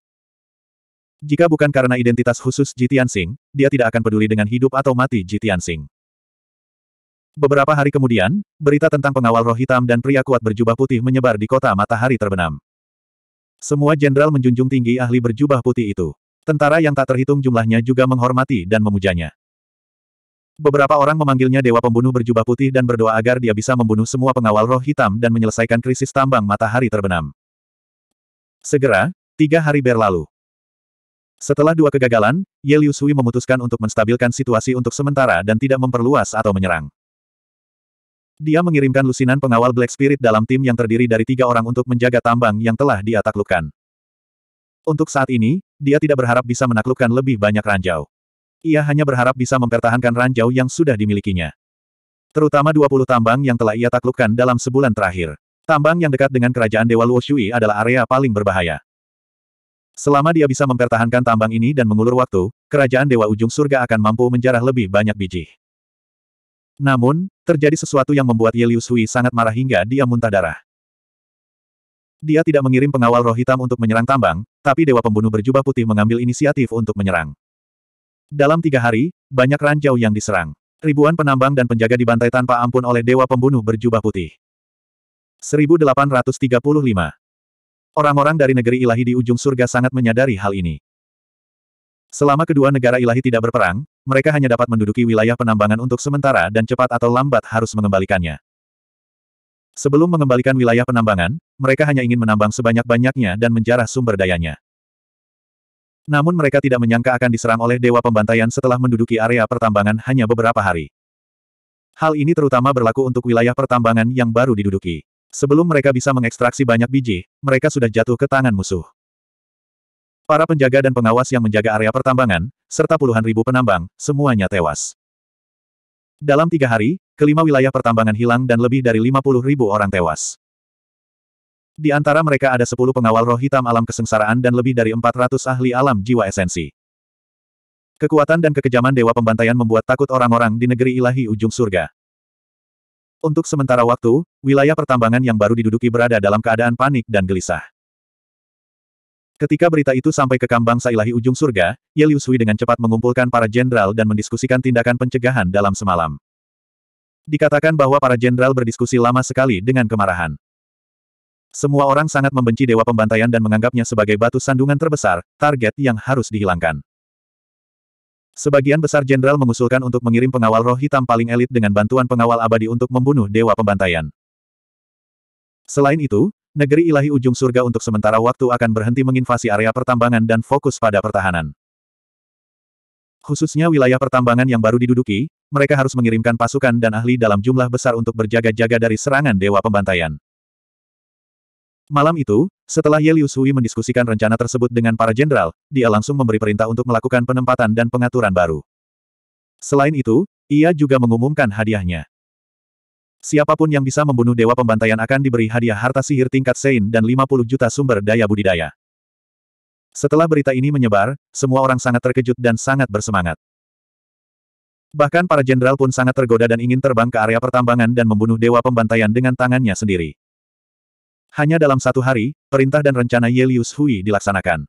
Jika bukan karena identitas khusus Ji Tianxing, dia tidak akan peduli dengan hidup atau mati Ji Tianxing. Beberapa hari kemudian, berita tentang pengawal roh hitam dan pria kuat berjubah putih menyebar di kota matahari terbenam. Semua jenderal menjunjung tinggi ahli berjubah putih itu. Tentara yang tak terhitung jumlahnya juga menghormati dan memujanya. Beberapa orang memanggilnya Dewa Pembunuh berjubah putih dan berdoa agar dia bisa membunuh semua pengawal roh hitam dan menyelesaikan krisis tambang matahari terbenam. Segera, tiga hari berlalu. Setelah dua kegagalan, Ye Liu Sui memutuskan untuk menstabilkan situasi untuk sementara dan tidak memperluas atau menyerang. Dia mengirimkan lusinan pengawal Black Spirit dalam tim yang terdiri dari tiga orang untuk menjaga tambang yang telah dia taklukkan. Untuk saat ini, dia tidak berharap bisa menaklukkan lebih banyak ranjau. Ia hanya berharap bisa mempertahankan ranjau yang sudah dimilikinya. Terutama 20 tambang yang telah ia taklukkan dalam sebulan terakhir. Tambang yang dekat dengan kerajaan Dewa Luo Shui adalah area paling berbahaya. Selama dia bisa mempertahankan tambang ini dan mengulur waktu, kerajaan Dewa Ujung Surga akan mampu menjarah lebih banyak biji. Namun, terjadi sesuatu yang membuat Ye Liu sangat marah hingga dia muntah darah. Dia tidak mengirim pengawal roh hitam untuk menyerang tambang, tapi Dewa Pembunuh Berjubah Putih mengambil inisiatif untuk menyerang. Dalam tiga hari, banyak ranjau yang diserang. Ribuan penambang dan penjaga dibantai tanpa ampun oleh dewa pembunuh berjubah putih. 1835. Orang-orang dari negeri ilahi di ujung surga sangat menyadari hal ini. Selama kedua negara ilahi tidak berperang, mereka hanya dapat menduduki wilayah penambangan untuk sementara dan cepat atau lambat harus mengembalikannya. Sebelum mengembalikan wilayah penambangan, mereka hanya ingin menambang sebanyak-banyaknya dan menjarah sumber dayanya. Namun mereka tidak menyangka akan diserang oleh Dewa Pembantaian setelah menduduki area pertambangan hanya beberapa hari. Hal ini terutama berlaku untuk wilayah pertambangan yang baru diduduki. Sebelum mereka bisa mengekstraksi banyak biji, mereka sudah jatuh ke tangan musuh. Para penjaga dan pengawas yang menjaga area pertambangan, serta puluhan ribu penambang, semuanya tewas. Dalam tiga hari, kelima wilayah pertambangan hilang dan lebih dari 50 ribu orang tewas. Di antara mereka ada sepuluh pengawal roh hitam alam kesengsaraan dan lebih dari empat ratus ahli alam jiwa esensi. Kekuatan dan kekejaman Dewa Pembantaian membuat takut orang-orang di negeri ilahi ujung surga. Untuk sementara waktu, wilayah pertambangan yang baru diduduki berada dalam keadaan panik dan gelisah. Ketika berita itu sampai ke kambang sailahi ujung surga, Ye dengan cepat mengumpulkan para jenderal dan mendiskusikan tindakan pencegahan dalam semalam. Dikatakan bahwa para jenderal berdiskusi lama sekali dengan kemarahan. Semua orang sangat membenci Dewa Pembantaian dan menganggapnya sebagai batu sandungan terbesar, target yang harus dihilangkan. Sebagian besar jenderal mengusulkan untuk mengirim pengawal roh hitam paling elit dengan bantuan pengawal abadi untuk membunuh Dewa Pembantaian. Selain itu, negeri ilahi ujung surga untuk sementara waktu akan berhenti menginvasi area pertambangan dan fokus pada pertahanan. Khususnya wilayah pertambangan yang baru diduduki, mereka harus mengirimkan pasukan dan ahli dalam jumlah besar untuk berjaga-jaga dari serangan Dewa Pembantaian. Malam itu, setelah Ye Liu mendiskusikan rencana tersebut dengan para jenderal, dia langsung memberi perintah untuk melakukan penempatan dan pengaturan baru. Selain itu, ia juga mengumumkan hadiahnya. Siapapun yang bisa membunuh Dewa Pembantaian akan diberi hadiah harta sihir tingkat Sein dan 50 juta sumber daya budidaya. Setelah berita ini menyebar, semua orang sangat terkejut dan sangat bersemangat. Bahkan para jenderal pun sangat tergoda dan ingin terbang ke area pertambangan dan membunuh Dewa Pembantaian dengan tangannya sendiri. Hanya dalam satu hari, perintah dan rencana Yelius Hui dilaksanakan.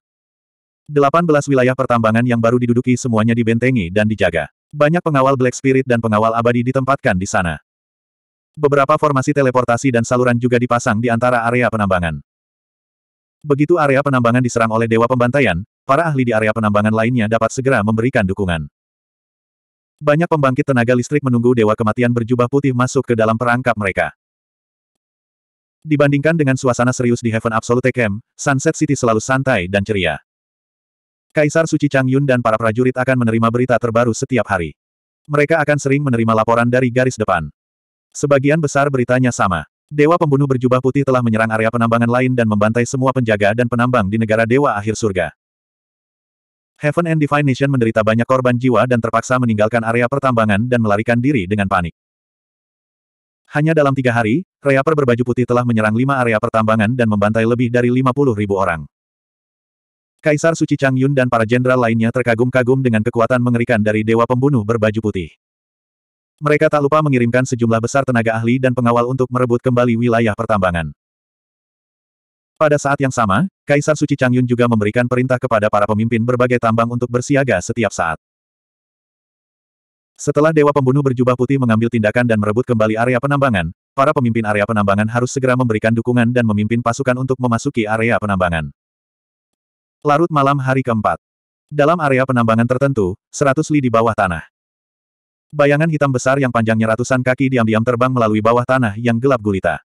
18 wilayah pertambangan yang baru diduduki semuanya dibentengi dan dijaga. Banyak pengawal Black Spirit dan pengawal abadi ditempatkan di sana. Beberapa formasi teleportasi dan saluran juga dipasang di antara area penambangan. Begitu area penambangan diserang oleh Dewa Pembantaian, para ahli di area penambangan lainnya dapat segera memberikan dukungan. Banyak pembangkit tenaga listrik menunggu Dewa Kematian berjubah putih masuk ke dalam perangkap mereka. Dibandingkan dengan suasana serius di Heaven Absolute Camp, Sunset City selalu santai dan ceria. Kaisar Suci Chang Yun dan para prajurit akan menerima berita terbaru setiap hari. Mereka akan sering menerima laporan dari garis depan. Sebagian besar beritanya sama. Dewa pembunuh berjubah putih telah menyerang area penambangan lain dan membantai semua penjaga dan penambang di negara Dewa Akhir Surga. Heaven and Divine Nation menderita banyak korban jiwa dan terpaksa meninggalkan area pertambangan dan melarikan diri dengan panik. Hanya dalam tiga hari, reaper berbaju putih telah menyerang lima area pertambangan dan membantai lebih dari 50 ribu orang. Kaisar Suci Chang Yun dan para jenderal lainnya terkagum-kagum dengan kekuatan mengerikan dari Dewa Pembunuh berbaju putih. Mereka tak lupa mengirimkan sejumlah besar tenaga ahli dan pengawal untuk merebut kembali wilayah pertambangan. Pada saat yang sama, Kaisar Suci Chang Yun juga memberikan perintah kepada para pemimpin berbagai tambang untuk bersiaga setiap saat. Setelah Dewa Pembunuh berjubah putih mengambil tindakan dan merebut kembali area penambangan, para pemimpin area penambangan harus segera memberikan dukungan dan memimpin pasukan untuk memasuki area penambangan. Larut malam hari keempat. Dalam area penambangan tertentu, 100 li di bawah tanah. Bayangan hitam besar yang panjangnya ratusan kaki diam-diam terbang melalui bawah tanah yang gelap gulita.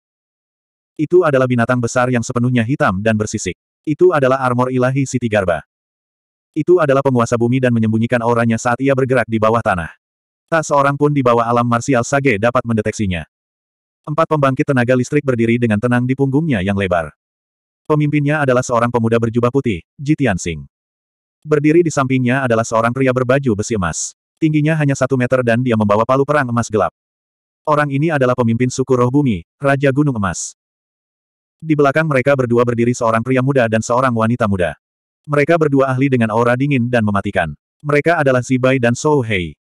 Itu adalah binatang besar yang sepenuhnya hitam dan bersisik. Itu adalah armor ilahi Siti Garba. Itu adalah penguasa bumi dan menyembunyikan auranya saat ia bergerak di bawah tanah. Tak seorang pun di bawah alam marsial Sage dapat mendeteksinya. Empat pembangkit tenaga listrik berdiri dengan tenang di punggungnya yang lebar. Pemimpinnya adalah seorang pemuda berjubah putih, Jitian Singh. Berdiri di sampingnya adalah seorang pria berbaju besi emas. Tingginya hanya satu meter dan dia membawa palu perang emas gelap. Orang ini adalah pemimpin suku roh bumi, Raja Gunung Emas. Di belakang mereka berdua berdiri seorang pria muda dan seorang wanita muda. Mereka berdua ahli dengan aura dingin dan mematikan. Mereka adalah Zibai dan Sohei.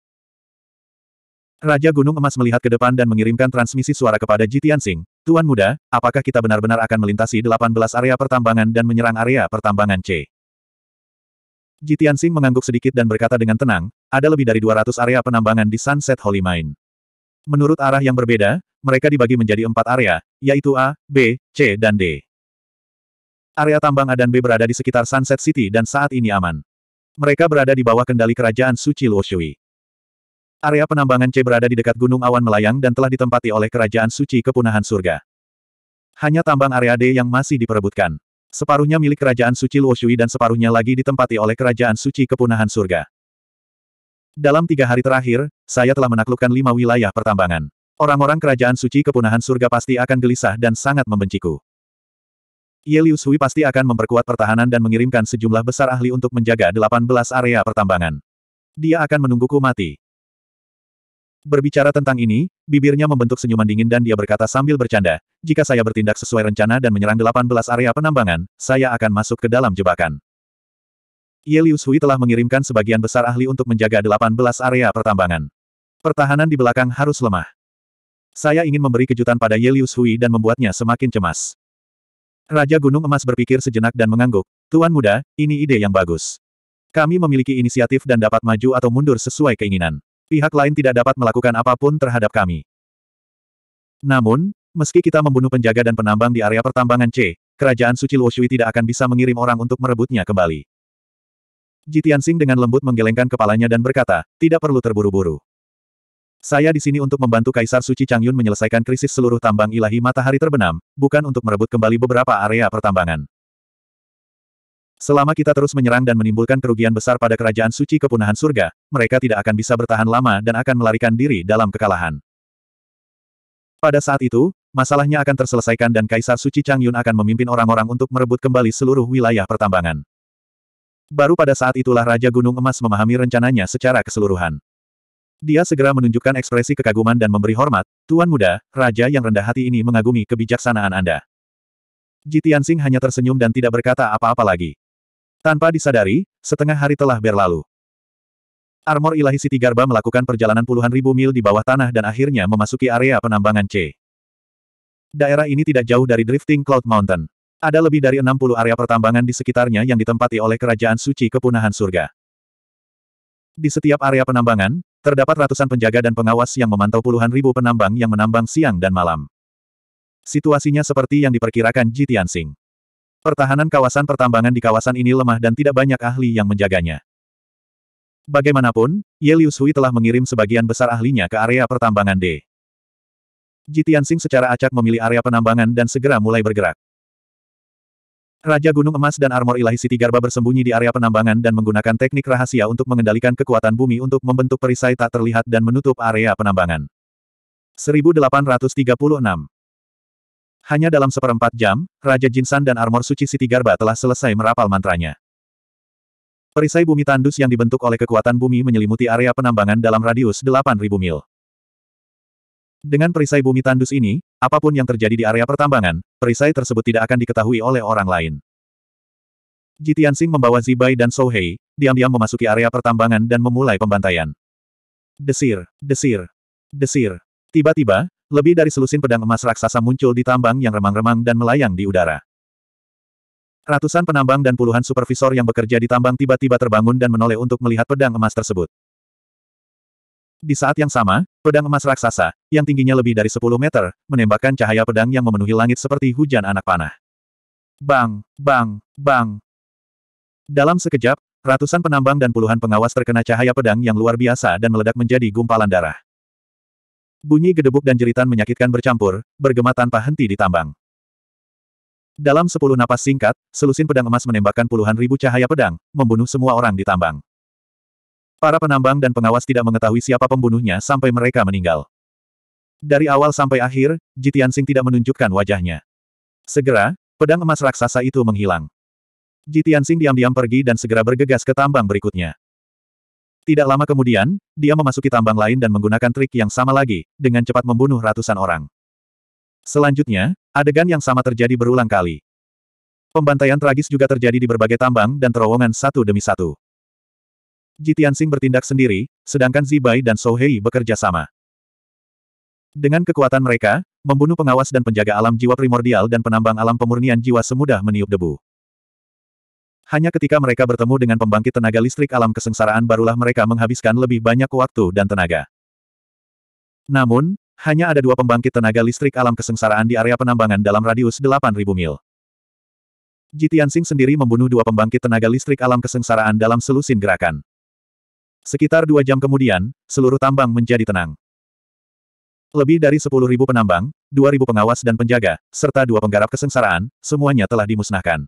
Raja Gunung Emas melihat ke depan dan mengirimkan transmisi suara kepada Ji Tianxing, Tuan Muda, apakah kita benar-benar akan melintasi 18 area pertambangan dan menyerang area pertambangan C? Ji Tianxing mengangguk sedikit dan berkata dengan tenang, ada lebih dari 200 area penambangan di Sunset Holy Mine. Menurut arah yang berbeda, mereka dibagi menjadi empat area, yaitu A, B, C dan D. Area tambang A dan B berada di sekitar Sunset City dan saat ini aman. Mereka berada di bawah kendali kerajaan Suci Luoshui. Area penambangan C berada di dekat Gunung Awan Melayang dan telah ditempati oleh Kerajaan Suci Kepunahan Surga. Hanya tambang area D yang masih diperebutkan. Separuhnya milik Kerajaan Suci Luoshui dan separuhnya lagi ditempati oleh Kerajaan Suci Kepunahan Surga. Dalam tiga hari terakhir, saya telah menaklukkan lima wilayah pertambangan. Orang-orang Kerajaan Suci Kepunahan Surga pasti akan gelisah dan sangat membenciku. Ye Liu pasti akan memperkuat pertahanan dan mengirimkan sejumlah besar ahli untuk menjaga 18 area pertambangan. Dia akan menungguku mati. Berbicara tentang ini, bibirnya membentuk senyuman dingin dan dia berkata sambil bercanda, jika saya bertindak sesuai rencana dan menyerang 18 area penambangan, saya akan masuk ke dalam jebakan. Yelius Hui telah mengirimkan sebagian besar ahli untuk menjaga 18 area pertambangan. Pertahanan di belakang harus lemah. Saya ingin memberi kejutan pada Yelius Hui dan membuatnya semakin cemas. Raja Gunung Emas berpikir sejenak dan mengangguk, Tuan Muda, ini ide yang bagus. Kami memiliki inisiatif dan dapat maju atau mundur sesuai keinginan. Pihak lain tidak dapat melakukan apapun terhadap kami. Namun, meski kita membunuh penjaga dan penambang di area pertambangan C, kerajaan suci Luoshui tidak akan bisa mengirim orang untuk merebutnya kembali. Jitiansing dengan lembut menggelengkan kepalanya dan berkata, tidak perlu terburu-buru. Saya di sini untuk membantu Kaisar Suci Changyun menyelesaikan krisis seluruh tambang ilahi matahari terbenam, bukan untuk merebut kembali beberapa area pertambangan. Selama kita terus menyerang dan menimbulkan kerugian besar pada kerajaan suci kepunahan surga, mereka tidak akan bisa bertahan lama dan akan melarikan diri dalam kekalahan. Pada saat itu, masalahnya akan terselesaikan dan Kaisar Suci Chang Yun akan memimpin orang-orang untuk merebut kembali seluruh wilayah pertambangan. Baru pada saat itulah Raja Gunung Emas memahami rencananya secara keseluruhan. Dia segera menunjukkan ekspresi kekaguman dan memberi hormat, Tuan Muda, Raja yang rendah hati ini mengagumi kebijaksanaan Anda. Jitiansing hanya tersenyum dan tidak berkata apa-apa lagi. Tanpa disadari, setengah hari telah berlalu. Armor Ilahi Siti Garba melakukan perjalanan puluhan ribu mil di bawah tanah dan akhirnya memasuki area penambangan C. Daerah ini tidak jauh dari Drifting Cloud Mountain. Ada lebih dari 60 area pertambangan di sekitarnya yang ditempati oleh Kerajaan Suci Kepunahan Surga. Di setiap area penambangan, terdapat ratusan penjaga dan pengawas yang memantau puluhan ribu penambang yang menambang siang dan malam. Situasinya seperti yang diperkirakan Ji Tianxing. Pertahanan kawasan pertambangan di kawasan ini lemah dan tidak banyak ahli yang menjaganya. Bagaimanapun, Ye Liu Sui telah mengirim sebagian besar ahlinya ke area pertambangan D. Jitiansing secara acak memilih area penambangan dan segera mulai bergerak. Raja Gunung Emas dan Armor Ilahi Siti Garba bersembunyi di area penambangan dan menggunakan teknik rahasia untuk mengendalikan kekuatan bumi untuk membentuk perisai tak terlihat dan menutup area penambangan. 1836 hanya dalam seperempat jam, Raja Jinsan dan Armor Suci Siti Garba telah selesai merapal mantranya. Perisai bumi tandus yang dibentuk oleh kekuatan bumi menyelimuti area penambangan dalam radius 8.000 mil. Dengan perisai bumi tandus ini, apapun yang terjadi di area pertambangan, perisai tersebut tidak akan diketahui oleh orang lain. Jitiansing membawa Zibai dan Sohei diam-diam memasuki area pertambangan dan memulai pembantaian. Desir, desir, desir. Tiba-tiba, lebih dari selusin pedang emas raksasa muncul di tambang yang remang-remang dan melayang di udara. Ratusan penambang dan puluhan supervisor yang bekerja di tambang tiba-tiba terbangun dan menoleh untuk melihat pedang emas tersebut. Di saat yang sama, pedang emas raksasa, yang tingginya lebih dari 10 meter, menembakkan cahaya pedang yang memenuhi langit seperti hujan anak panah. Bang, bang, bang. Dalam sekejap, ratusan penambang dan puluhan pengawas terkena cahaya pedang yang luar biasa dan meledak menjadi gumpalan darah. Bunyi gedebuk dan jeritan menyakitkan bercampur, bergema tanpa henti di tambang. Dalam sepuluh napas singkat, selusin pedang emas menembakkan puluhan ribu cahaya pedang, membunuh semua orang di tambang. Para penambang dan pengawas tidak mengetahui siapa pembunuhnya sampai mereka meninggal. Dari awal sampai akhir, Jitian tidak menunjukkan wajahnya. Segera, pedang emas raksasa itu menghilang. Jitian diam-diam pergi dan segera bergegas ke tambang berikutnya. Tidak lama kemudian, dia memasuki tambang lain dan menggunakan trik yang sama lagi, dengan cepat membunuh ratusan orang. Selanjutnya, adegan yang sama terjadi berulang kali. Pembantaian tragis juga terjadi di berbagai tambang dan terowongan satu demi satu. Jitiansing bertindak sendiri, sedangkan Zibai dan Sohei bekerja sama. Dengan kekuatan mereka, membunuh pengawas dan penjaga alam jiwa primordial dan penambang alam pemurnian jiwa semudah meniup debu. Hanya ketika mereka bertemu dengan pembangkit tenaga listrik alam kesengsaraan barulah mereka menghabiskan lebih banyak waktu dan tenaga. Namun, hanya ada dua pembangkit tenaga listrik alam kesengsaraan di area penambangan dalam radius 8.000 mil. Jitian Jitiansing sendiri membunuh dua pembangkit tenaga listrik alam kesengsaraan dalam selusin gerakan. Sekitar dua jam kemudian, seluruh tambang menjadi tenang. Lebih dari 10.000 penambang, 2.000 pengawas dan penjaga, serta dua penggarap kesengsaraan, semuanya telah dimusnahkan.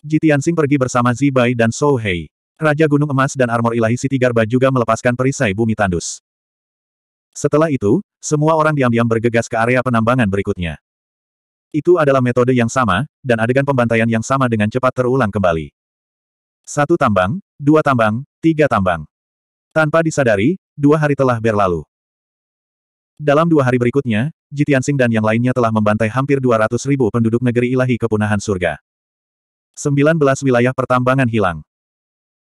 Ji Tianxing pergi bersama Zibai dan Sohei. Raja Gunung Emas dan Armor Ilahi Siti Garba juga melepaskan perisai bumi tandus. Setelah itu, semua orang diam-diam bergegas ke area penambangan berikutnya. Itu adalah metode yang sama, dan adegan pembantaian yang sama dengan cepat terulang kembali. Satu tambang, dua tambang, tiga tambang. Tanpa disadari, dua hari telah berlalu. Dalam dua hari berikutnya, Jitiansing dan yang lainnya telah membantai hampir 200 ribu penduduk negeri ilahi kepunahan surga. 19 wilayah pertambangan hilang.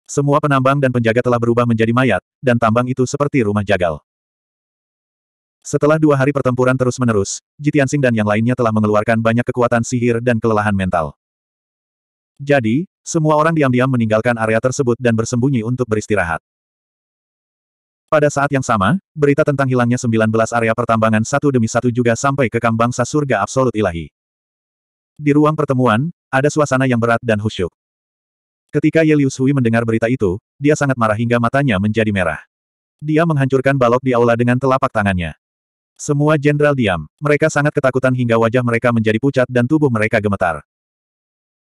Semua penambang dan penjaga telah berubah menjadi mayat, dan tambang itu seperti rumah jagal. Setelah dua hari pertempuran terus-menerus, Jitiansing dan yang lainnya telah mengeluarkan banyak kekuatan sihir dan kelelahan mental. Jadi, semua orang diam-diam meninggalkan area tersebut dan bersembunyi untuk beristirahat. Pada saat yang sama, berita tentang hilangnya 19 area pertambangan satu demi satu juga sampai ke kambang surga absolut ilahi. Di ruang pertemuan, ada suasana yang berat dan khusyuk. Ketika Ye Liu mendengar berita itu, dia sangat marah hingga matanya menjadi merah. Dia menghancurkan balok di aula dengan telapak tangannya. Semua jenderal diam, mereka sangat ketakutan hingga wajah mereka menjadi pucat dan tubuh mereka gemetar.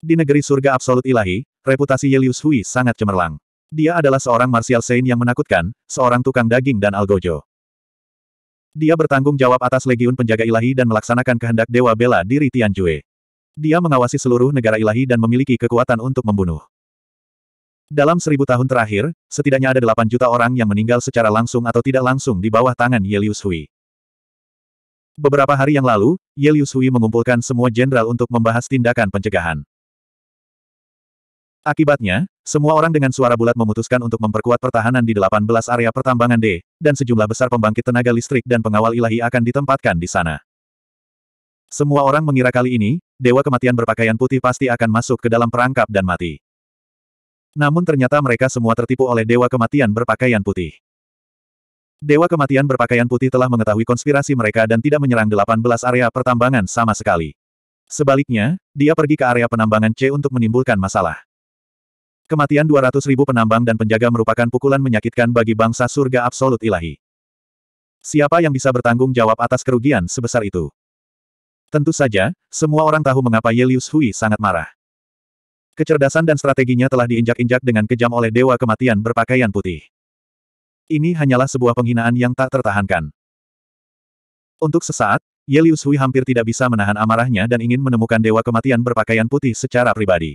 Di negeri surga absolut ilahi, reputasi Ye Liu sangat cemerlang. Dia adalah seorang martial saint yang menakutkan, seorang tukang daging dan algojo. Dia bertanggung jawab atas legiun penjaga ilahi dan melaksanakan kehendak Dewa Bela diri Tianjue. Dia mengawasi seluruh negara ilahi dan memiliki kekuatan untuk membunuh. Dalam seribu tahun terakhir, setidaknya ada delapan juta orang yang meninggal secara langsung atau tidak langsung di bawah tangan Yelius Hui. Beberapa hari yang lalu, Yelius Hui mengumpulkan semua jenderal untuk membahas tindakan pencegahan. Akibatnya, semua orang dengan suara bulat memutuskan untuk memperkuat pertahanan di 18 area pertambangan D, dan sejumlah besar pembangkit tenaga listrik dan pengawal ilahi akan ditempatkan di sana. Semua orang mengira kali ini, dewa kematian berpakaian putih pasti akan masuk ke dalam perangkap dan mati. Namun ternyata mereka semua tertipu oleh dewa kematian berpakaian putih. Dewa kematian berpakaian putih telah mengetahui konspirasi mereka dan tidak menyerang 18 area pertambangan sama sekali. Sebaliknya, dia pergi ke area penambangan C untuk menimbulkan masalah. Kematian 200 ribu penambang dan penjaga merupakan pukulan menyakitkan bagi bangsa surga absolut ilahi. Siapa yang bisa bertanggung jawab atas kerugian sebesar itu? Tentu saja, semua orang tahu mengapa Yelius Hui sangat marah. Kecerdasan dan strateginya telah diinjak-injak dengan kejam oleh Dewa Kematian berpakaian putih. Ini hanyalah sebuah penghinaan yang tak tertahankan. Untuk sesaat, Yelius Hui hampir tidak bisa menahan amarahnya dan ingin menemukan Dewa Kematian berpakaian putih secara pribadi.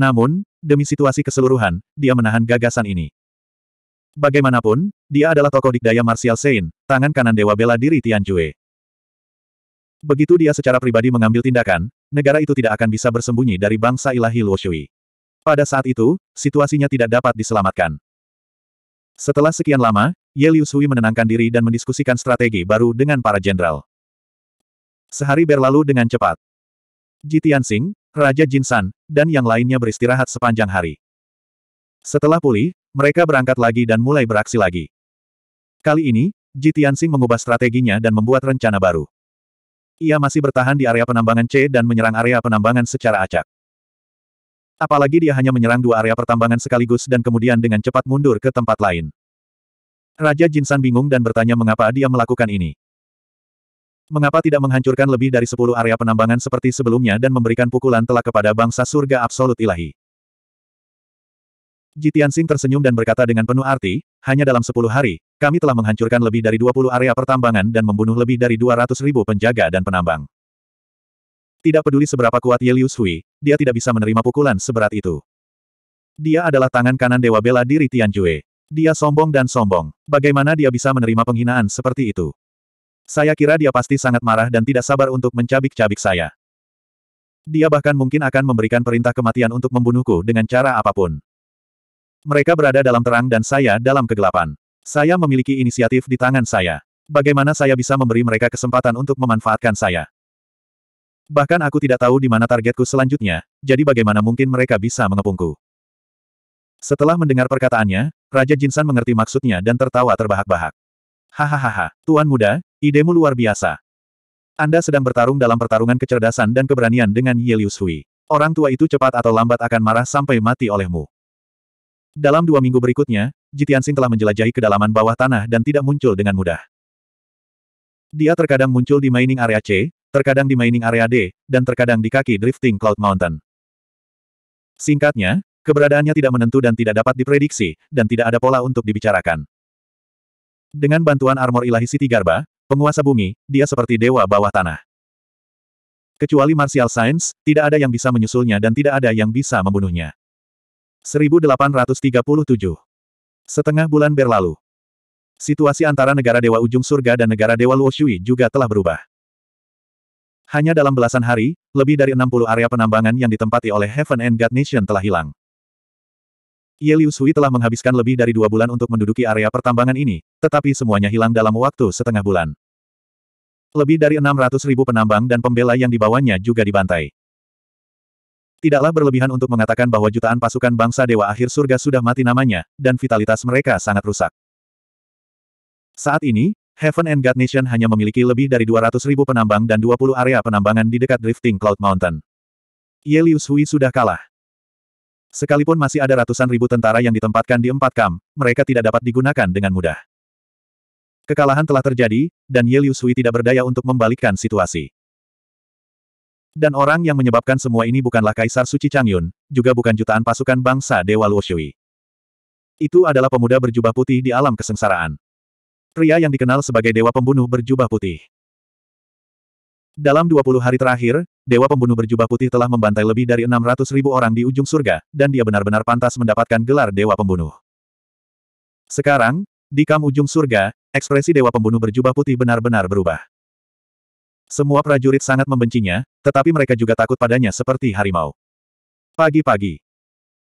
Namun, demi situasi keseluruhan, dia menahan gagasan ini. Bagaimanapun, dia adalah tokoh dikdaya Martial Sein, tangan kanan Dewa Bela Diri Tianjue. Begitu dia secara pribadi mengambil tindakan, negara itu tidak akan bisa bersembunyi dari bangsa ilahi Luoshui. Pada saat itu, situasinya tidak dapat diselamatkan. Setelah sekian lama, Ye Liu Sui menenangkan diri dan mendiskusikan strategi baru dengan para jenderal. Sehari berlalu dengan cepat. Ji Tianxing, Raja Jinsan, dan yang lainnya beristirahat sepanjang hari. Setelah pulih, mereka berangkat lagi dan mulai beraksi lagi. Kali ini, Ji Tianxing mengubah strateginya dan membuat rencana baru. Ia masih bertahan di area penambangan C dan menyerang area penambangan secara acak. Apalagi dia hanya menyerang dua area pertambangan sekaligus dan kemudian dengan cepat mundur ke tempat lain. Raja Jinsan bingung dan bertanya mengapa dia melakukan ini. Mengapa tidak menghancurkan lebih dari sepuluh area penambangan seperti sebelumnya dan memberikan pukulan telak kepada bangsa surga absolut ilahi? Jitian Sing tersenyum dan berkata dengan penuh arti, hanya dalam sepuluh hari, kami telah menghancurkan lebih dari dua puluh area pertambangan dan membunuh lebih dari dua ratus ribu penjaga dan penambang. Tidak peduli seberapa kuat Ye Liu dia tidak bisa menerima pukulan seberat itu. Dia adalah tangan kanan Dewa Bela diri Tian Jue. Dia sombong dan sombong. Bagaimana dia bisa menerima penghinaan seperti itu? Saya kira dia pasti sangat marah dan tidak sabar untuk mencabik-cabik saya. Dia bahkan mungkin akan memberikan perintah kematian untuk membunuhku dengan cara apapun. Mereka berada dalam terang dan saya dalam kegelapan. Saya memiliki inisiatif di tangan saya. Bagaimana saya bisa memberi mereka kesempatan untuk memanfaatkan saya? Bahkan aku tidak tahu di mana targetku selanjutnya, jadi bagaimana mungkin mereka bisa mengepungku? Setelah mendengar perkataannya, Raja Jinsan mengerti maksudnya dan tertawa terbahak-bahak. Hahaha, Tuan Muda, idemu luar biasa. Anda sedang bertarung dalam pertarungan kecerdasan dan keberanian dengan Yelius Hui. Orang tua itu cepat atau lambat akan marah sampai mati olehmu. Dalam dua minggu berikutnya, Jitiansing telah menjelajahi kedalaman bawah tanah dan tidak muncul dengan mudah. Dia terkadang muncul di mining area C, terkadang di mining area D, dan terkadang di kaki drifting Cloud Mountain. Singkatnya, keberadaannya tidak menentu dan tidak dapat diprediksi, dan tidak ada pola untuk dibicarakan. Dengan bantuan armor ilahi Siti Garba, penguasa bumi, dia seperti dewa bawah tanah. Kecuali martial science, tidak ada yang bisa menyusulnya dan tidak ada yang bisa membunuhnya. 1837. Setengah bulan berlalu. Situasi antara negara Dewa Ujung Surga dan negara Dewa Luoshui juga telah berubah. Hanya dalam belasan hari, lebih dari 60 area penambangan yang ditempati oleh Heaven and God Nation telah hilang. Ye Liu Shui telah menghabiskan lebih dari dua bulan untuk menduduki area pertambangan ini, tetapi semuanya hilang dalam waktu setengah bulan. Lebih dari 600 ribu penambang dan pembela yang dibawanya juga dibantai. Tidaklah berlebihan untuk mengatakan bahwa jutaan pasukan bangsa Dewa Akhir Surga sudah mati namanya, dan vitalitas mereka sangat rusak. Saat ini, Heaven and God Nation hanya memiliki lebih dari 200 ribu penambang dan 20 area penambangan di dekat drifting Cloud Mountain. Yelius Hui sudah kalah. Sekalipun masih ada ratusan ribu tentara yang ditempatkan di empat kam, mereka tidak dapat digunakan dengan mudah. Kekalahan telah terjadi, dan Yelius Hui tidak berdaya untuk membalikkan situasi. Dan orang yang menyebabkan semua ini bukanlah Kaisar Suci Changyun, juga bukan jutaan pasukan bangsa Dewa Luoshui. Itu adalah pemuda berjubah putih di alam kesengsaraan. Pria yang dikenal sebagai Dewa Pembunuh berjubah putih. Dalam 20 hari terakhir, Dewa Pembunuh berjubah putih telah membantai lebih dari 600 ribu orang di ujung surga, dan dia benar-benar pantas mendapatkan gelar Dewa Pembunuh. Sekarang, di kam ujung surga, ekspresi Dewa Pembunuh berjubah putih benar-benar berubah. Semua prajurit sangat membencinya, tetapi mereka juga takut padanya seperti harimau. Pagi-pagi.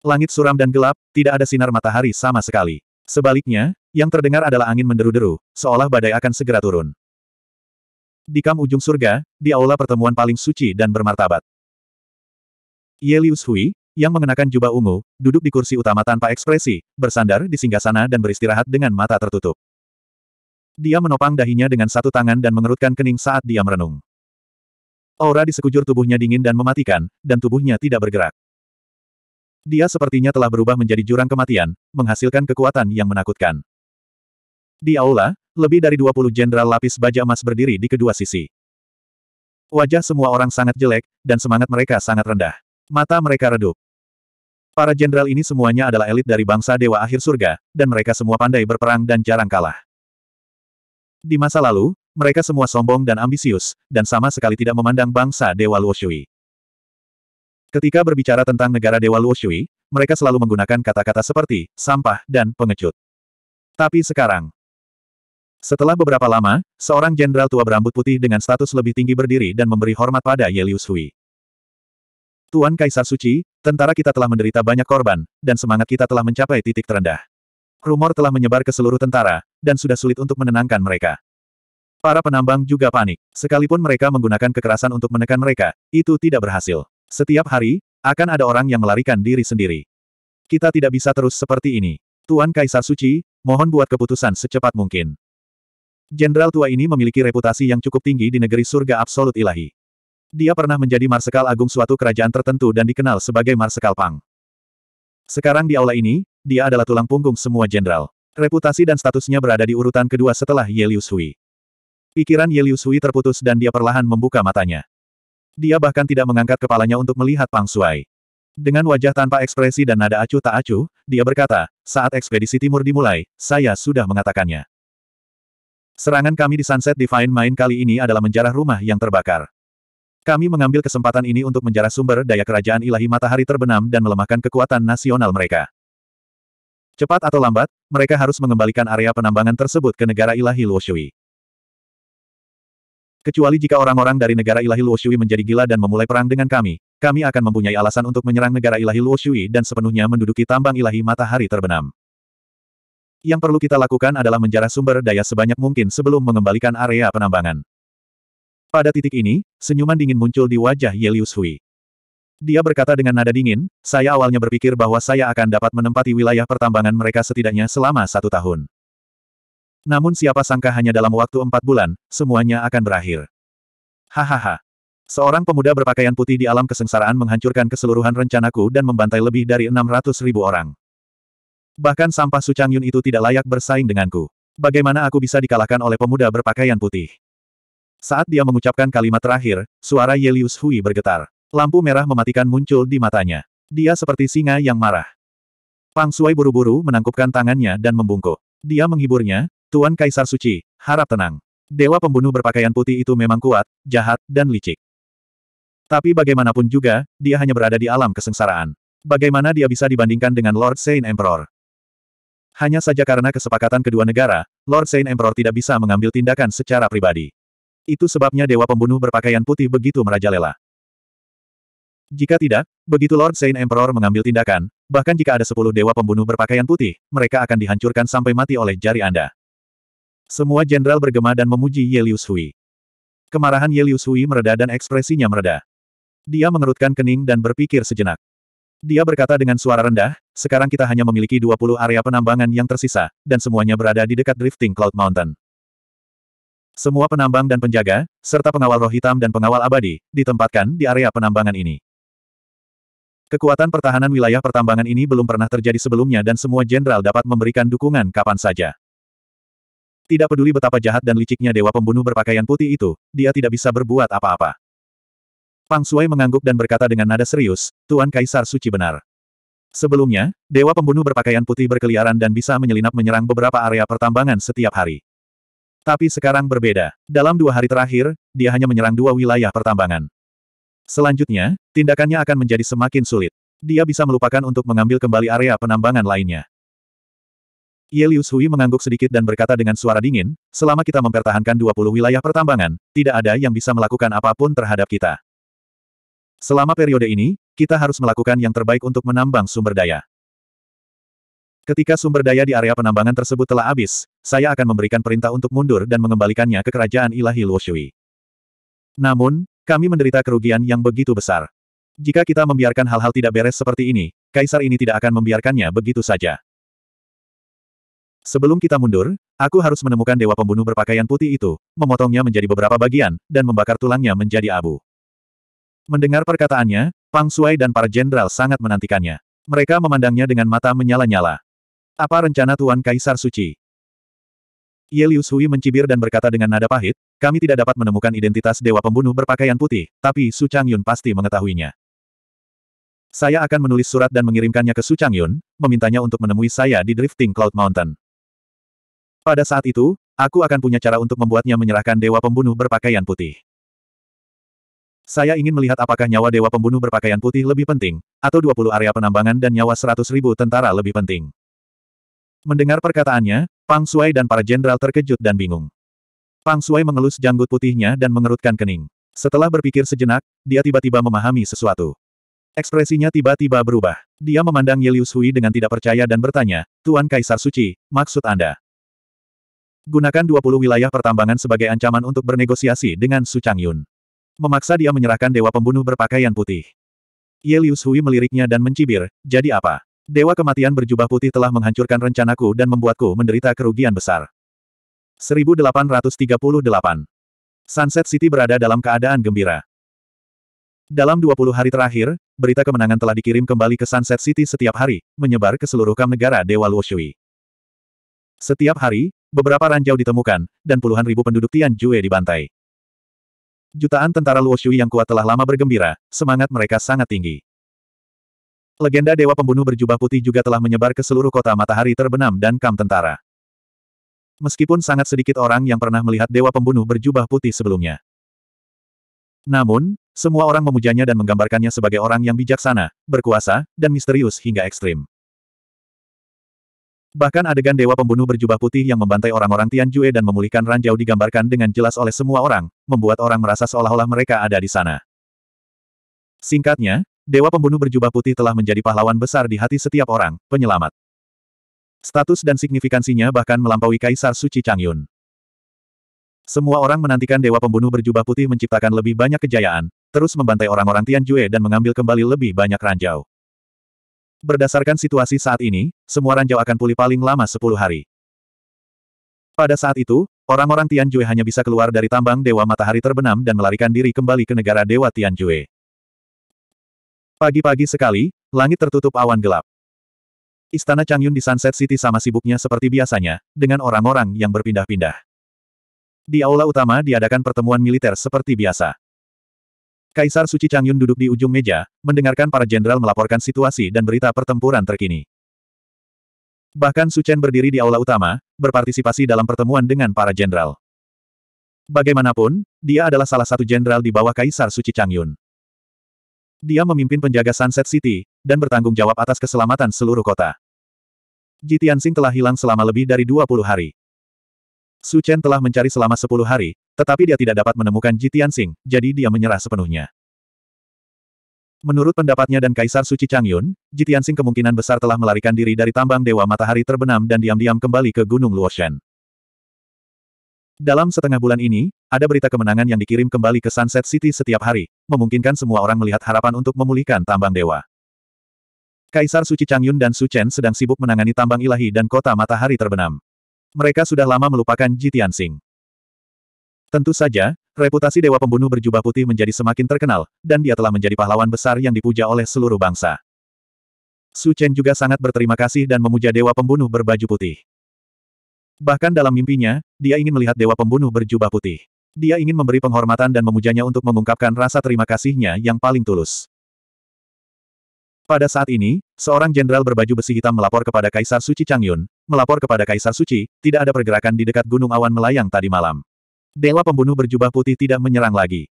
Langit suram dan gelap, tidak ada sinar matahari sama sekali. Sebaliknya, yang terdengar adalah angin menderu-deru, seolah badai akan segera turun. Di kam ujung surga, di aula pertemuan paling suci dan bermartabat. Yelius Hui, yang mengenakan jubah ungu, duduk di kursi utama tanpa ekspresi, bersandar di singgah sana dan beristirahat dengan mata tertutup. Dia menopang dahinya dengan satu tangan dan mengerutkan kening saat dia merenung. Aura di sekujur tubuhnya dingin dan mematikan, dan tubuhnya tidak bergerak. Dia sepertinya telah berubah menjadi jurang kematian, menghasilkan kekuatan yang menakutkan. Di aula, lebih dari 20 jenderal lapis baja emas berdiri di kedua sisi. Wajah semua orang sangat jelek, dan semangat mereka sangat rendah. Mata mereka redup. Para jenderal ini semuanya adalah elit dari bangsa Dewa Akhir Surga, dan mereka semua pandai berperang dan jarang kalah. Di masa lalu, mereka semua sombong dan ambisius, dan sama sekali tidak memandang bangsa Dewa Luoshui. Ketika berbicara tentang negara Dewa Luoshui, mereka selalu menggunakan kata-kata seperti sampah dan pengecut. Tapi sekarang, setelah beberapa lama, seorang jenderal tua berambut putih dengan status lebih tinggi berdiri dan memberi hormat pada Yelius Hui. Tuan Kaisar Suci, tentara kita telah menderita banyak korban, dan semangat kita telah mencapai titik terendah rumor telah menyebar ke seluruh tentara, dan sudah sulit untuk menenangkan mereka. Para penambang juga panik. Sekalipun mereka menggunakan kekerasan untuk menekan mereka, itu tidak berhasil. Setiap hari, akan ada orang yang melarikan diri sendiri. Kita tidak bisa terus seperti ini. Tuan Kaisar Suci, mohon buat keputusan secepat mungkin. Jenderal tua ini memiliki reputasi yang cukup tinggi di negeri surga absolut ilahi. Dia pernah menjadi Marsekal Agung suatu kerajaan tertentu dan dikenal sebagai Marsekal Pang. Sekarang di aula ini, dia adalah tulang punggung semua jenderal. Reputasi dan statusnya berada di urutan kedua setelah Yelius Hui. Pikiran Yelius Hui terputus dan dia perlahan membuka matanya. Dia bahkan tidak mengangkat kepalanya untuk melihat Pang Suai. Dengan wajah tanpa ekspresi dan nada acuh tak acuh, dia berkata, saat ekspedisi timur dimulai, saya sudah mengatakannya. Serangan kami di Sunset Divine Main kali ini adalah menjarah rumah yang terbakar. Kami mengambil kesempatan ini untuk menjarah sumber daya kerajaan ilahi matahari terbenam dan melemahkan kekuatan nasional mereka. Cepat atau lambat, mereka harus mengembalikan area penambangan tersebut ke negara ilahi Luoshui. Kecuali jika orang-orang dari negara ilahi Luoshui menjadi gila dan memulai perang dengan kami, kami akan mempunyai alasan untuk menyerang negara ilahi Luoshui dan sepenuhnya menduduki tambang ilahi matahari terbenam. Yang perlu kita lakukan adalah menjarah sumber daya sebanyak mungkin sebelum mengembalikan area penambangan. Pada titik ini, senyuman dingin muncul di wajah Yelius Hui. Dia berkata dengan nada dingin, saya awalnya berpikir bahwa saya akan dapat menempati wilayah pertambangan mereka setidaknya selama satu tahun. Namun siapa sangka hanya dalam waktu empat bulan, semuanya akan berakhir. Hahaha. Seorang pemuda berpakaian putih di alam kesengsaraan menghancurkan keseluruhan rencanaku dan membantai lebih dari enam ratus ribu orang. Bahkan sampah Sucang Yun itu tidak layak bersaing denganku. Bagaimana aku bisa dikalahkan oleh pemuda berpakaian putih? Saat dia mengucapkan kalimat terakhir, suara Yelius Hui bergetar. Lampu merah mematikan muncul di matanya. Dia seperti singa yang marah. Pang Suai buru-buru menangkupkan tangannya dan membungkuk. Dia menghiburnya, Tuan Kaisar Suci, harap tenang. Dewa pembunuh berpakaian putih itu memang kuat, jahat, dan licik. Tapi bagaimanapun juga, dia hanya berada di alam kesengsaraan. Bagaimana dia bisa dibandingkan dengan Lord Saint Emperor? Hanya saja karena kesepakatan kedua negara, Lord Saint Emperor tidak bisa mengambil tindakan secara pribadi. Itu sebabnya Dewa Pembunuh berpakaian putih begitu merajalela. Jika tidak, begitu Lord Saint Emperor mengambil tindakan, bahkan jika ada sepuluh dewa pembunuh berpakaian putih, mereka akan dihancurkan sampai mati oleh jari Anda. Semua jenderal bergema dan memuji Yelius Hui. Kemarahan Yelius Hui mereda dan ekspresinya mereda. Dia mengerutkan kening dan berpikir sejenak. Dia berkata dengan suara rendah, sekarang kita hanya memiliki 20 area penambangan yang tersisa, dan semuanya berada di dekat drifting Cloud Mountain. Semua penambang dan penjaga, serta pengawal roh hitam dan pengawal abadi, ditempatkan di area penambangan ini. Kekuatan pertahanan wilayah pertambangan ini belum pernah terjadi sebelumnya dan semua jenderal dapat memberikan dukungan kapan saja. Tidak peduli betapa jahat dan liciknya dewa pembunuh berpakaian putih itu, dia tidak bisa berbuat apa-apa. Pang Suai mengangguk dan berkata dengan nada serius, Tuan Kaisar Suci benar. Sebelumnya, dewa pembunuh berpakaian putih berkeliaran dan bisa menyelinap menyerang beberapa area pertambangan setiap hari. Tapi sekarang berbeda. Dalam dua hari terakhir, dia hanya menyerang dua wilayah pertambangan. Selanjutnya, tindakannya akan menjadi semakin sulit. Dia bisa melupakan untuk mengambil kembali area penambangan lainnya. Yelius Hui mengangguk sedikit dan berkata dengan suara dingin, selama kita mempertahankan 20 wilayah pertambangan, tidak ada yang bisa melakukan apapun terhadap kita. Selama periode ini, kita harus melakukan yang terbaik untuk menambang sumber daya. Ketika sumber daya di area penambangan tersebut telah habis, saya akan memberikan perintah untuk mundur dan mengembalikannya ke kerajaan ilahi Luoshui. Namun, kami menderita kerugian yang begitu besar. Jika kita membiarkan hal-hal tidak beres seperti ini, kaisar ini tidak akan membiarkannya begitu saja. Sebelum kita mundur, aku harus menemukan dewa pembunuh berpakaian putih itu, memotongnya menjadi beberapa bagian, dan membakar tulangnya menjadi abu. Mendengar perkataannya, Pang Suai dan para jenderal sangat menantikannya. Mereka memandangnya dengan mata menyala-nyala. Apa rencana Tuan Kaisar Suci? Ye Liu mencibir dan berkata dengan nada pahit, kami tidak dapat menemukan identitas dewa pembunuh berpakaian putih, tapi Su Chang Yun pasti mengetahuinya. Saya akan menulis surat dan mengirimkannya ke Su Chang Yun, memintanya untuk menemui saya di Drifting Cloud Mountain. Pada saat itu, aku akan punya cara untuk membuatnya menyerahkan dewa pembunuh berpakaian putih. Saya ingin melihat apakah nyawa dewa pembunuh berpakaian putih lebih penting, atau 20 area penambangan dan nyawa seratus ribu tentara lebih penting. Mendengar perkataannya, Pang Suai dan para jenderal terkejut dan bingung. Pang Suai mengelus janggut putihnya dan mengerutkan kening. Setelah berpikir sejenak, dia tiba-tiba memahami sesuatu. Ekspresinya tiba-tiba berubah. Dia memandang Yelius Hui dengan tidak percaya dan bertanya, Tuan Kaisar Suci, maksud Anda? Gunakan 20 wilayah pertambangan sebagai ancaman untuk bernegosiasi dengan Su Chang Yun. Memaksa dia menyerahkan dewa pembunuh berpakaian putih. Yelius Hui meliriknya dan mencibir, jadi apa? Dewa kematian berjubah putih telah menghancurkan rencanaku dan membuatku menderita kerugian besar. 1838 Sunset City berada dalam keadaan gembira. Dalam 20 hari terakhir, berita kemenangan telah dikirim kembali ke Sunset City setiap hari, menyebar ke seluruh kam negara Dewa Luoshui. Setiap hari, beberapa ranjau ditemukan, dan puluhan ribu penduduk Tian Jue dibantai. Jutaan tentara Luoshui yang kuat telah lama bergembira, semangat mereka sangat tinggi. Legenda Dewa Pembunuh berjubah putih juga telah menyebar ke seluruh kota matahari terbenam dan kam tentara. Meskipun sangat sedikit orang yang pernah melihat Dewa Pembunuh berjubah putih sebelumnya. Namun, semua orang memujanya dan menggambarkannya sebagai orang yang bijaksana, berkuasa, dan misterius hingga ekstrim. Bahkan adegan Dewa Pembunuh berjubah putih yang membantai orang-orang Tianjue dan memulihkan ranjau digambarkan dengan jelas oleh semua orang, membuat orang merasa seolah-olah mereka ada di sana. Singkatnya, Dewa Pembunuh Berjubah Putih telah menjadi pahlawan besar di hati setiap orang, penyelamat. Status dan signifikansinya bahkan melampaui Kaisar Suci Changyun. Semua orang menantikan Dewa Pembunuh Berjubah Putih menciptakan lebih banyak kejayaan, terus membantai orang-orang Tianjue dan mengambil kembali lebih banyak ranjau. Berdasarkan situasi saat ini, semua ranjau akan pulih paling lama 10 hari. Pada saat itu, orang-orang Tianjue hanya bisa keluar dari tambang Dewa Matahari Terbenam dan melarikan diri kembali ke negara Dewa Tianjue. Pagi-pagi sekali, langit tertutup awan gelap. Istana Changyun di Sunset City sama sibuknya seperti biasanya, dengan orang-orang yang berpindah-pindah. Di aula utama diadakan pertemuan militer seperti biasa. Kaisar Suci Changyun duduk di ujung meja, mendengarkan para jenderal melaporkan situasi dan berita pertempuran terkini. Bahkan Su Chen berdiri di aula utama, berpartisipasi dalam pertemuan dengan para jenderal. Bagaimanapun, dia adalah salah satu jenderal di bawah Kaisar Suci Changyun. Dia memimpin penjaga Sunset City, dan bertanggung jawab atas keselamatan seluruh kota. Ji Tianxing telah hilang selama lebih dari 20 hari. Su Chen telah mencari selama 10 hari, tetapi dia tidak dapat menemukan Ji Tianxing, jadi dia menyerah sepenuhnya. Menurut pendapatnya dan Kaisar Suci Changyun, Ji Tianxing kemungkinan besar telah melarikan diri dari tambang Dewa Matahari terbenam dan diam-diam kembali ke Gunung Luoshan. Dalam setengah bulan ini, ada berita kemenangan yang dikirim kembali ke Sunset City setiap hari, memungkinkan semua orang melihat harapan untuk memulihkan tambang dewa. Kaisar Suci Changyun dan Su Chen sedang sibuk menangani tambang ilahi dan kota matahari terbenam. Mereka sudah lama melupakan Ji Tianxing. Tentu saja, reputasi Dewa Pembunuh berjubah putih menjadi semakin terkenal, dan dia telah menjadi pahlawan besar yang dipuja oleh seluruh bangsa. Su Chen juga sangat berterima kasih dan memuja Dewa Pembunuh berbaju putih. Bahkan dalam mimpinya, dia ingin melihat dewa pembunuh berjubah putih. Dia ingin memberi penghormatan dan memujanya untuk mengungkapkan rasa terima kasihnya yang paling tulus. Pada saat ini, seorang jenderal berbaju besi hitam melapor kepada Kaisar Suci Changyun, melapor kepada Kaisar Suci, tidak ada pergerakan di dekat gunung awan melayang tadi malam. Dewa pembunuh berjubah putih tidak menyerang lagi.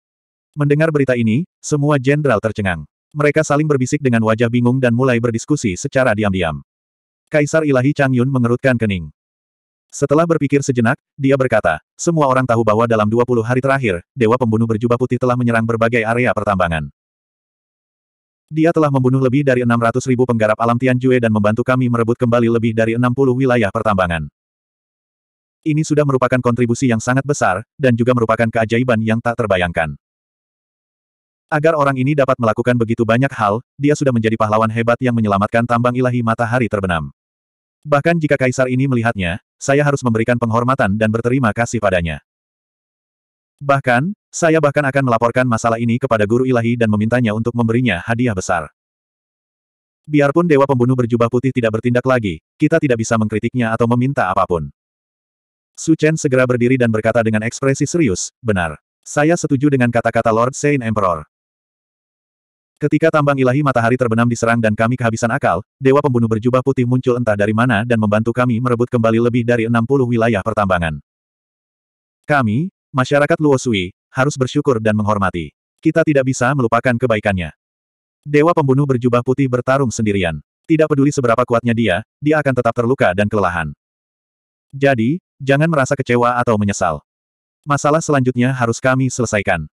Mendengar berita ini, semua jenderal tercengang. Mereka saling berbisik dengan wajah bingung dan mulai berdiskusi secara diam-diam. Kaisar Ilahi Changyun mengerutkan kening. Setelah berpikir sejenak, dia berkata, semua orang tahu bahwa dalam 20 hari terakhir, Dewa Pembunuh Berjubah Putih telah menyerang berbagai area pertambangan. Dia telah membunuh lebih dari 600 ribu penggarap alam Tianjue dan membantu kami merebut kembali lebih dari 60 wilayah pertambangan. Ini sudah merupakan kontribusi yang sangat besar, dan juga merupakan keajaiban yang tak terbayangkan. Agar orang ini dapat melakukan begitu banyak hal, dia sudah menjadi pahlawan hebat yang menyelamatkan tambang ilahi matahari terbenam. Bahkan jika kaisar ini melihatnya, saya harus memberikan penghormatan dan berterima kasih padanya. Bahkan, saya bahkan akan melaporkan masalah ini kepada guru ilahi dan memintanya untuk memberinya hadiah besar. Biarpun dewa pembunuh berjubah putih tidak bertindak lagi, kita tidak bisa mengkritiknya atau meminta apapun. Su Chen segera berdiri dan berkata dengan ekspresi serius, benar. Saya setuju dengan kata-kata Lord Saint Emperor. Ketika tambang ilahi matahari terbenam diserang dan kami kehabisan akal, dewa pembunuh berjubah putih muncul entah dari mana dan membantu kami merebut kembali lebih dari 60 wilayah pertambangan. Kami, masyarakat Luosui, harus bersyukur dan menghormati. Kita tidak bisa melupakan kebaikannya. Dewa pembunuh berjubah putih bertarung sendirian. Tidak peduli seberapa kuatnya dia, dia akan tetap terluka dan kelelahan. Jadi, jangan merasa kecewa atau menyesal. Masalah selanjutnya harus kami selesaikan.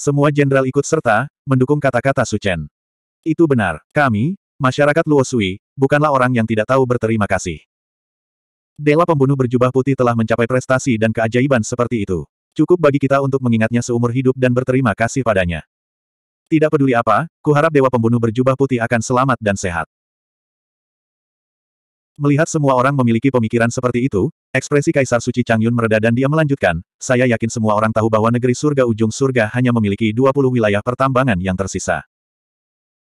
Semua jenderal ikut serta, mendukung kata-kata Suchen. Itu benar, kami, masyarakat Luosui, bukanlah orang yang tidak tahu berterima kasih. Dewa pembunuh berjubah putih telah mencapai prestasi dan keajaiban seperti itu. Cukup bagi kita untuk mengingatnya seumur hidup dan berterima kasih padanya. Tidak peduli apa, kuharap Dewa pembunuh berjubah putih akan selamat dan sehat. Melihat semua orang memiliki pemikiran seperti itu, ekspresi Kaisar Suci Chang Yun mereda dan dia melanjutkan, saya yakin semua orang tahu bahwa negeri surga ujung surga hanya memiliki 20 wilayah pertambangan yang tersisa.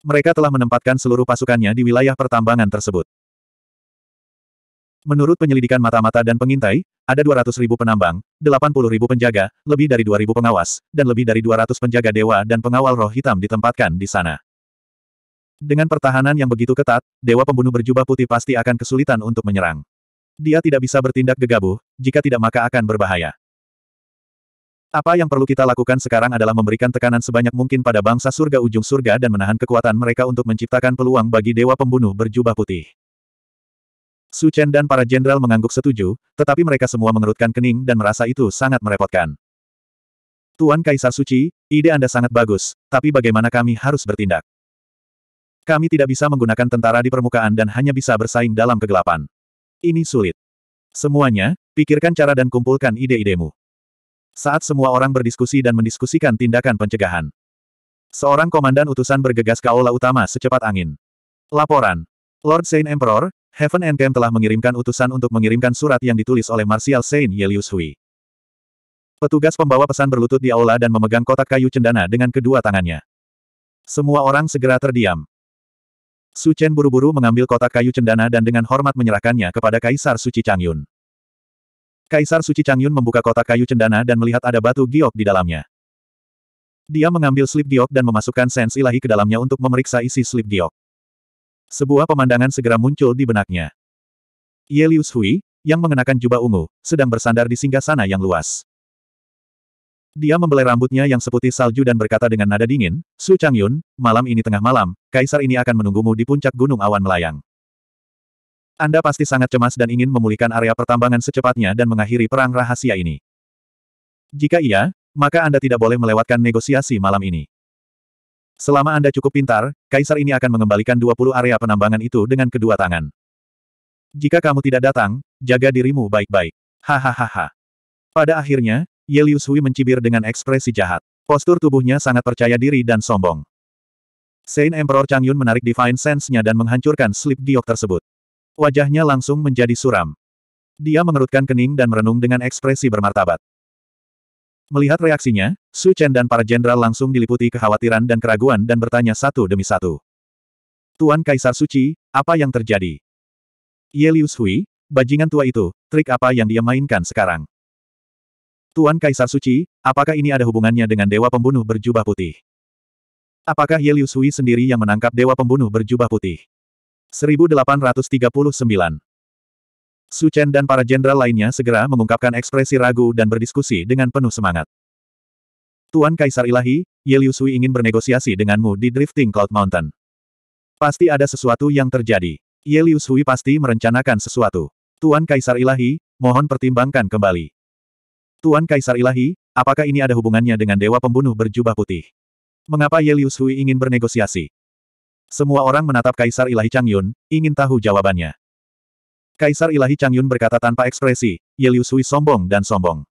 Mereka telah menempatkan seluruh pasukannya di wilayah pertambangan tersebut. Menurut penyelidikan mata-mata dan pengintai, ada 200 ribu penambang, 80 ribu penjaga, lebih dari 2.000 pengawas, dan lebih dari 200 penjaga dewa dan pengawal roh hitam ditempatkan di sana. Dengan pertahanan yang begitu ketat, Dewa Pembunuh berjubah putih pasti akan kesulitan untuk menyerang. Dia tidak bisa bertindak gegabah, jika tidak maka akan berbahaya. Apa yang perlu kita lakukan sekarang adalah memberikan tekanan sebanyak mungkin pada bangsa surga ujung surga dan menahan kekuatan mereka untuk menciptakan peluang bagi Dewa Pembunuh berjubah putih. Su Chen dan para jenderal mengangguk setuju, tetapi mereka semua mengerutkan kening dan merasa itu sangat merepotkan. Tuan Kaisar Suci, ide Anda sangat bagus, tapi bagaimana kami harus bertindak? Kami tidak bisa menggunakan tentara di permukaan dan hanya bisa bersaing dalam kegelapan. Ini sulit. Semuanya, pikirkan cara dan kumpulkan ide-idemu. Saat semua orang berdiskusi dan mendiskusikan tindakan pencegahan. Seorang komandan utusan bergegas ke aula utama secepat angin. Laporan. Lord Saint Emperor, Heaven and Camp telah mengirimkan utusan untuk mengirimkan surat yang ditulis oleh Martial Saint Yelius Hui. Petugas pembawa pesan berlutut di aula dan memegang kotak kayu cendana dengan kedua tangannya. Semua orang segera terdiam. Su Chen buru-buru mengambil kotak kayu cendana dan dengan hormat menyerahkannya kepada Kaisar Suci Changyun. Kaisar Suci Changyun membuka kotak kayu cendana dan melihat ada batu giok di dalamnya. Dia mengambil slip giok dan memasukkan sens ilahi ke dalamnya untuk memeriksa isi slip giok. Sebuah pemandangan segera muncul di benaknya. Yelius Hui, yang mengenakan jubah ungu, sedang bersandar di singgasana yang luas. Dia membelai rambutnya yang seputih salju dan berkata dengan nada dingin, Su Changyun, malam ini tengah malam, kaisar ini akan menunggumu di puncak gunung awan melayang. Anda pasti sangat cemas dan ingin memulihkan area pertambangan secepatnya dan mengakhiri perang rahasia ini. Jika iya, maka Anda tidak boleh melewatkan negosiasi malam ini. Selama Anda cukup pintar, Kaisar ini akan mengembalikan 20 area penambangan itu dengan kedua tangan. Jika kamu tidak datang, jaga dirimu baik-baik. Hahaha. Pada akhirnya, Yelius Hui mencibir dengan ekspresi jahat. Postur tubuhnya sangat percaya diri dan sombong. Saint Emperor Changyun menarik Divine Sense-nya dan menghancurkan slip diok tersebut. Wajahnya langsung menjadi suram. Dia mengerutkan kening dan merenung dengan ekspresi bermartabat. Melihat reaksinya, Su Chen dan para jenderal langsung diliputi kekhawatiran dan keraguan dan bertanya satu demi satu. Tuan Kaisar Suci, apa yang terjadi? Yelius Hui, bajingan tua itu, trik apa yang dia mainkan sekarang? Tuan Kaisar Suci, apakah ini ada hubungannya dengan Dewa Pembunuh berjubah putih? Apakah Ye Liu sendiri yang menangkap Dewa Pembunuh berjubah putih? 1839 Su Chen dan para jenderal lainnya segera mengungkapkan ekspresi ragu dan berdiskusi dengan penuh semangat. Tuan Kaisar Ilahi, Ye Liu ingin bernegosiasi denganmu di Drifting Cloud Mountain. Pasti ada sesuatu yang terjadi. Ye Liu pasti merencanakan sesuatu. Tuan Kaisar Ilahi, mohon pertimbangkan kembali. Tuan Kaisar Ilahi, apakah ini ada hubungannya dengan Dewa Pembunuh berjubah putih? Mengapa Yelius Hui ingin bernegosiasi? Semua orang menatap Kaisar Ilahi Changyun, ingin tahu jawabannya. Kaisar Ilahi Changyun berkata tanpa ekspresi, Yelius Hui sombong dan sombong.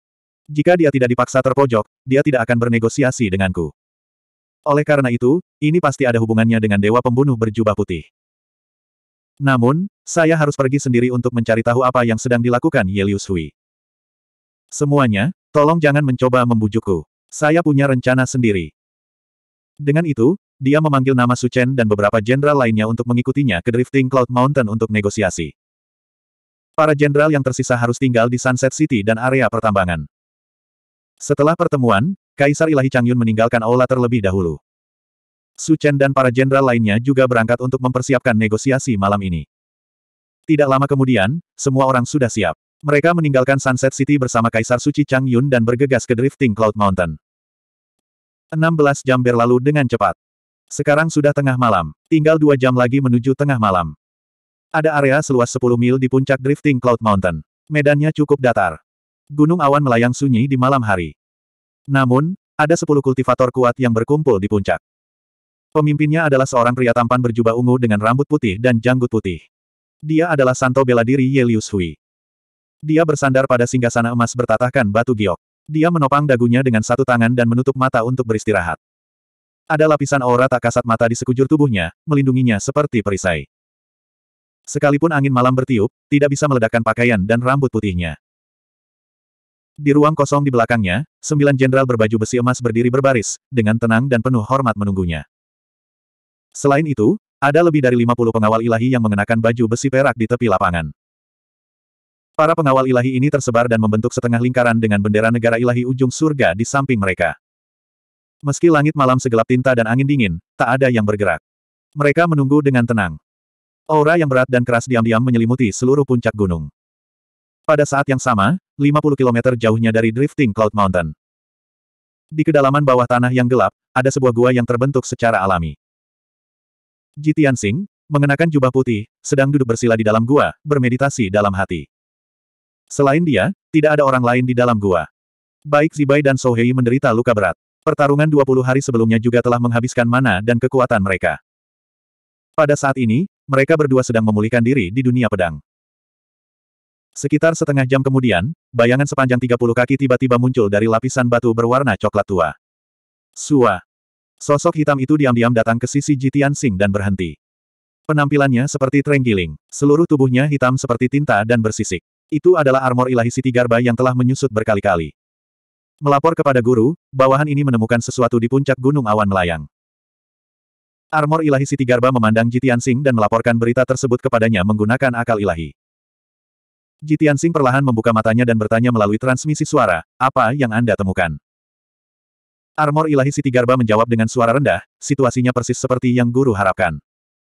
Jika dia tidak dipaksa terpojok, dia tidak akan bernegosiasi denganku. Oleh karena itu, ini pasti ada hubungannya dengan Dewa Pembunuh berjubah putih. Namun, saya harus pergi sendiri untuk mencari tahu apa yang sedang dilakukan Yelius Hui. Semuanya, tolong jangan mencoba membujukku. Saya punya rencana sendiri. Dengan itu, dia memanggil nama Suchen dan beberapa jenderal lainnya untuk mengikutinya ke Drifting Cloud Mountain untuk negosiasi. Para jenderal yang tersisa harus tinggal di Sunset City dan area pertambangan. Setelah pertemuan, Kaisar Ilahi Changyun meninggalkan aula terlebih dahulu. Su Chen dan para jenderal lainnya juga berangkat untuk mempersiapkan negosiasi malam ini. Tidak lama kemudian, semua orang sudah siap. Mereka meninggalkan Sunset City bersama Kaisar Suci Chang Yun dan bergegas ke Drifting Cloud Mountain. 16 jam berlalu dengan cepat. Sekarang sudah tengah malam, tinggal dua jam lagi menuju tengah malam. Ada area seluas 10 mil di puncak Drifting Cloud Mountain. Medannya cukup datar. Gunung awan melayang sunyi di malam hari. Namun, ada sepuluh kultivator kuat yang berkumpul di puncak. Pemimpinnya adalah seorang pria tampan berjubah ungu dengan rambut putih dan janggut putih. Dia adalah Santo bela diri Yelius Hui. Dia bersandar pada singgasana emas bertatahkan batu giok. Dia menopang dagunya dengan satu tangan dan menutup mata untuk beristirahat. Ada lapisan aura tak kasat mata di sekujur tubuhnya, melindunginya seperti perisai. Sekalipun angin malam bertiup, tidak bisa meledakkan pakaian dan rambut putihnya. Di ruang kosong di belakangnya, sembilan jenderal berbaju besi emas berdiri berbaris, dengan tenang dan penuh hormat menunggunya. Selain itu, ada lebih dari 50 pengawal ilahi yang mengenakan baju besi perak di tepi lapangan. Para pengawal ilahi ini tersebar dan membentuk setengah lingkaran dengan bendera negara ilahi ujung surga di samping mereka. Meski langit malam segelap tinta dan angin dingin, tak ada yang bergerak. Mereka menunggu dengan tenang. Aura yang berat dan keras diam-diam menyelimuti seluruh puncak gunung. Pada saat yang sama, 50 km jauhnya dari drifting Cloud Mountain. Di kedalaman bawah tanah yang gelap, ada sebuah gua yang terbentuk secara alami. Jitian Singh, mengenakan jubah putih, sedang duduk bersila di dalam gua, bermeditasi dalam hati. Selain dia, tidak ada orang lain di dalam gua. Baik Zibai dan Sohei menderita luka berat. Pertarungan 20 hari sebelumnya juga telah menghabiskan mana dan kekuatan mereka. Pada saat ini, mereka berdua sedang memulihkan diri di dunia pedang. Sekitar setengah jam kemudian, bayangan sepanjang 30 kaki tiba-tiba muncul dari lapisan batu berwarna coklat tua. Sua. Sosok hitam itu diam-diam datang ke sisi Jitian Sing dan berhenti. Penampilannya seperti terenggiling, seluruh tubuhnya hitam seperti tinta dan bersisik. Itu adalah armor ilahi Siti Garba yang telah menyusut berkali-kali. Melapor kepada guru, bawahan ini menemukan sesuatu di puncak gunung awan melayang. Armor ilahi Siti Garba memandang Jitian Sing dan melaporkan berita tersebut kepadanya menggunakan akal ilahi. Jitian Sing perlahan membuka matanya dan bertanya melalui transmisi suara, apa yang Anda temukan? Armor ilahi Siti Garba menjawab dengan suara rendah, situasinya persis seperti yang guru harapkan.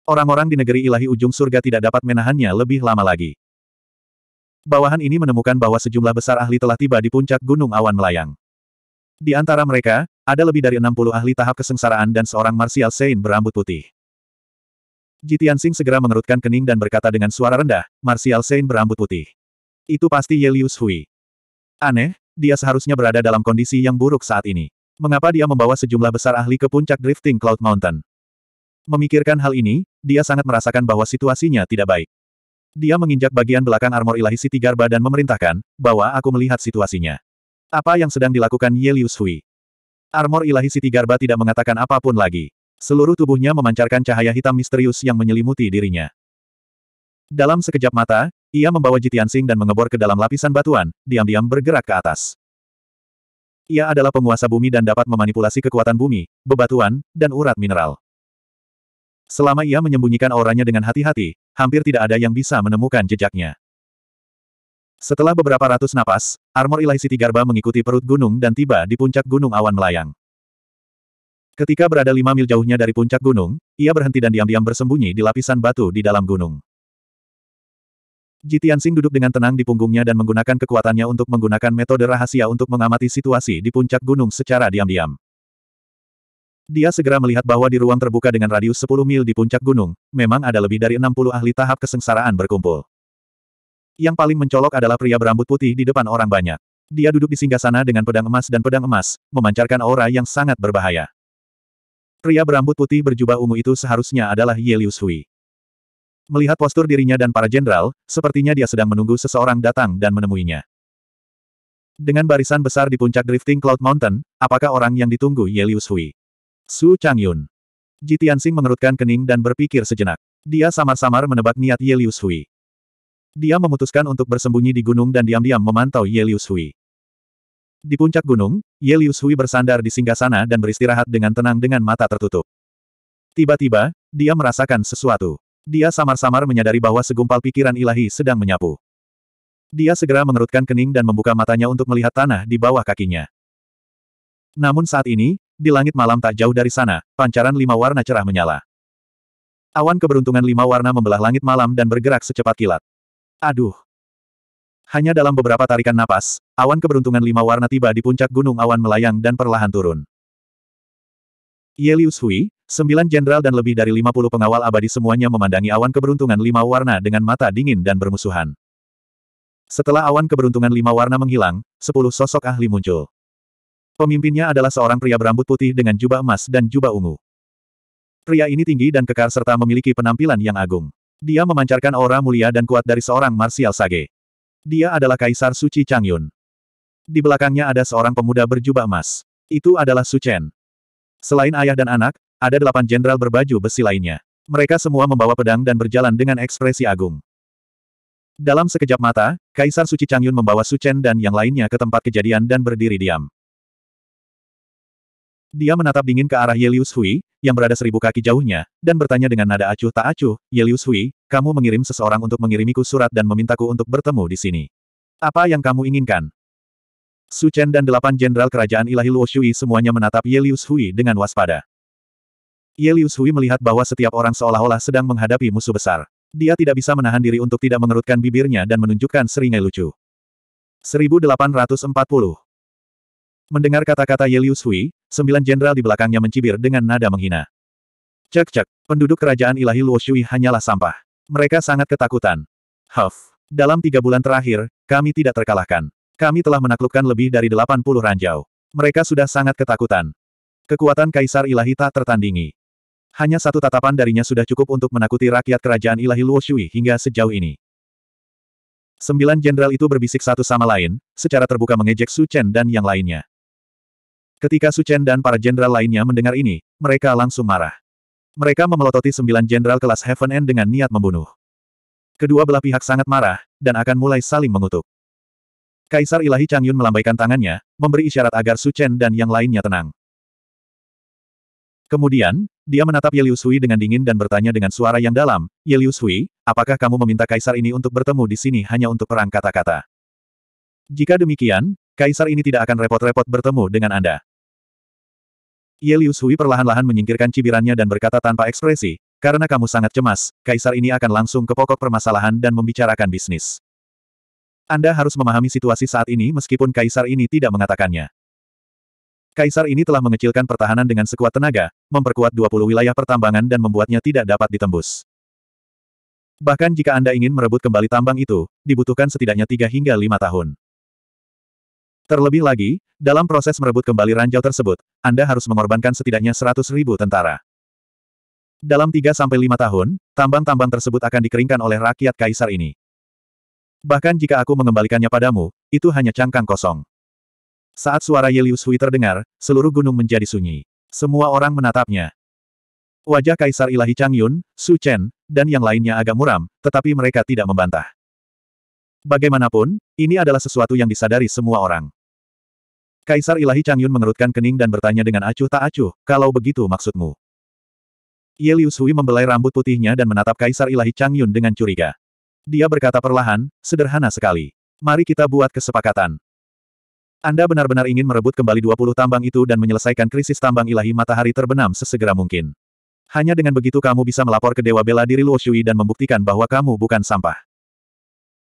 Orang-orang di negeri ilahi ujung surga tidak dapat menahannya lebih lama lagi bawahan ini menemukan bahwa sejumlah besar ahli telah tiba di puncak gunung awan melayang. Di antara mereka, ada lebih dari 60 ahli tahap kesengsaraan dan seorang Martial Saint berambut putih. Jitian Sing segera mengerutkan kening dan berkata dengan suara rendah, Martial Saint berambut putih. Itu pasti Yelius Hui. Aneh, dia seharusnya berada dalam kondisi yang buruk saat ini. Mengapa dia membawa sejumlah besar ahli ke puncak drifting Cloud Mountain? Memikirkan hal ini, dia sangat merasakan bahwa situasinya tidak baik. Dia menginjak bagian belakang armor ilahi Siti Garba dan memerintahkan, bahwa aku melihat situasinya. Apa yang sedang dilakukan Yelius Hui? Armor ilahi Siti Garba tidak mengatakan apapun lagi. Seluruh tubuhnya memancarkan cahaya hitam misterius yang menyelimuti dirinya. Dalam sekejap mata, ia membawa Jitian Jitiansing dan mengebor ke dalam lapisan batuan, diam-diam bergerak ke atas. Ia adalah penguasa bumi dan dapat memanipulasi kekuatan bumi, bebatuan, dan urat mineral. Selama ia menyembunyikan auranya dengan hati-hati, hampir tidak ada yang bisa menemukan jejaknya. Setelah beberapa ratus napas, armor ilahi Siti Garba mengikuti perut gunung dan tiba di puncak gunung awan melayang. Ketika berada lima mil jauhnya dari puncak gunung, ia berhenti dan diam-diam bersembunyi di lapisan batu di dalam gunung. Jitian Sing duduk dengan tenang di punggungnya dan menggunakan kekuatannya untuk menggunakan metode rahasia untuk mengamati situasi di puncak gunung secara diam-diam. Dia segera melihat bahwa di ruang terbuka dengan radius 10 mil di puncak gunung, memang ada lebih dari 60 ahli tahap kesengsaraan berkumpul. Yang paling mencolok adalah pria berambut putih di depan orang banyak. Dia duduk di singgah sana dengan pedang emas dan pedang emas, memancarkan aura yang sangat berbahaya. Pria berambut putih berjubah ungu itu seharusnya adalah Yelius Hui. Melihat postur dirinya dan para jenderal, sepertinya dia sedang menunggu seseorang datang dan menemuinya. Dengan barisan besar di puncak drifting Cloud Mountain, apakah orang yang ditunggu Yelius Hui? Su Changyun. Ji Tianxing mengerutkan kening dan berpikir sejenak. Dia samar-samar menebak niat Ye Liu Shui. Dia memutuskan untuk bersembunyi di gunung dan diam-diam memantau Ye Liu Shui. Di puncak gunung, Ye Liu Shui bersandar di singgah sana dan beristirahat dengan tenang dengan mata tertutup. Tiba-tiba, dia merasakan sesuatu. Dia samar-samar menyadari bahwa segumpal pikiran ilahi sedang menyapu. Dia segera mengerutkan kening dan membuka matanya untuk melihat tanah di bawah kakinya. Namun saat ini, di langit malam tak jauh dari sana, pancaran lima warna cerah menyala. Awan keberuntungan lima warna membelah langit malam dan bergerak secepat kilat. Aduh! Hanya dalam beberapa tarikan napas, awan keberuntungan lima warna tiba di puncak gunung awan melayang dan perlahan turun. Yelius Hui, sembilan jenderal dan lebih dari lima puluh pengawal abadi semuanya memandangi awan keberuntungan lima warna dengan mata dingin dan bermusuhan. Setelah awan keberuntungan lima warna menghilang, sepuluh sosok ahli muncul. Pemimpinnya adalah seorang pria berambut putih dengan jubah emas dan jubah ungu. Pria ini tinggi dan kekar serta memiliki penampilan yang agung. Dia memancarkan aura mulia dan kuat dari seorang martial sage. Dia adalah Kaisar Suci Changyun. Di belakangnya ada seorang pemuda berjubah emas. Itu adalah Su Chen. Selain ayah dan anak, ada delapan jenderal berbaju besi lainnya. Mereka semua membawa pedang dan berjalan dengan ekspresi agung. Dalam sekejap mata, Kaisar Suci Changyun membawa Su Chen dan yang lainnya ke tempat kejadian dan berdiri diam. Dia menatap dingin ke arah Yelius Hui, yang berada seribu kaki jauhnya, dan bertanya dengan nada acuh tak acuh, Yelius Hui, kamu mengirim seseorang untuk mengirimiku surat dan memintaku untuk bertemu di sini. Apa yang kamu inginkan? Su Chen dan delapan jenderal kerajaan ilahi Luo Shui semuanya menatap Yelius Hui dengan waspada. Yelius Hui melihat bahwa setiap orang seolah-olah sedang menghadapi musuh besar. Dia tidak bisa menahan diri untuk tidak mengerutkan bibirnya dan menunjukkan seringai lucu. 1840 Mendengar kata-kata Yelius Hui, Sembilan jenderal di belakangnya mencibir dengan nada menghina. Cek-cek, penduduk kerajaan ilahi Luoshui hanyalah sampah. Mereka sangat ketakutan. Huff. Dalam tiga bulan terakhir, kami tidak terkalahkan. Kami telah menaklukkan lebih dari delapan puluh ranjau. Mereka sudah sangat ketakutan. Kekuatan Kaisar Ilahi tak tertandingi. Hanya satu tatapan darinya sudah cukup untuk menakuti rakyat kerajaan Ilahi Luoshui hingga sejauh ini. Sembilan jenderal itu berbisik satu sama lain, secara terbuka mengejek Su Chen dan yang lainnya. Ketika Su Chen dan para jenderal lainnya mendengar ini, mereka langsung marah. Mereka memelototi sembilan jenderal kelas Heaven End dengan niat membunuh. Kedua belah pihak sangat marah, dan akan mulai saling mengutuk. Kaisar Ilahi Changyun melambaikan tangannya, memberi isyarat agar Su Chen dan yang lainnya tenang. Kemudian, dia menatap Ye Liu dengan dingin dan bertanya dengan suara yang dalam, Ye Liu apakah kamu meminta kaisar ini untuk bertemu di sini hanya untuk perang kata-kata? Jika demikian, kaisar ini tidak akan repot-repot bertemu dengan Anda. Ye Liu Sui perlahan-lahan menyingkirkan cibirannya dan berkata tanpa ekspresi, karena kamu sangat cemas, kaisar ini akan langsung ke pokok permasalahan dan membicarakan bisnis. Anda harus memahami situasi saat ini meskipun kaisar ini tidak mengatakannya. Kaisar ini telah mengecilkan pertahanan dengan sekuat tenaga, memperkuat 20 wilayah pertambangan dan membuatnya tidak dapat ditembus. Bahkan jika Anda ingin merebut kembali tambang itu, dibutuhkan setidaknya 3 hingga 5 tahun. Terlebih lagi, dalam proses merebut kembali ranjau tersebut, Anda harus mengorbankan setidaknya 100 ribu tentara. Dalam 3-5 tahun, tambang-tambang tersebut akan dikeringkan oleh rakyat kaisar ini. Bahkan jika aku mengembalikannya padamu, itu hanya cangkang kosong. Saat suara Yelius Hui terdengar, seluruh gunung menjadi sunyi. Semua orang menatapnya. Wajah Kaisar Ilahi Changyun, Su Chen, dan yang lainnya agak muram, tetapi mereka tidak membantah. Bagaimanapun, ini adalah sesuatu yang disadari semua orang. Kaisar Ilahi Changyun mengerutkan kening dan bertanya dengan acuh tak acuh, kalau begitu maksudmu. Ye Liu membelai rambut putihnya dan menatap Kaisar Ilahi Changyun dengan curiga. Dia berkata perlahan, sederhana sekali. Mari kita buat kesepakatan. Anda benar-benar ingin merebut kembali 20 tambang itu dan menyelesaikan krisis tambang ilahi matahari terbenam sesegera mungkin. Hanya dengan begitu kamu bisa melapor ke Dewa Bela Diri Luoshui dan membuktikan bahwa kamu bukan sampah.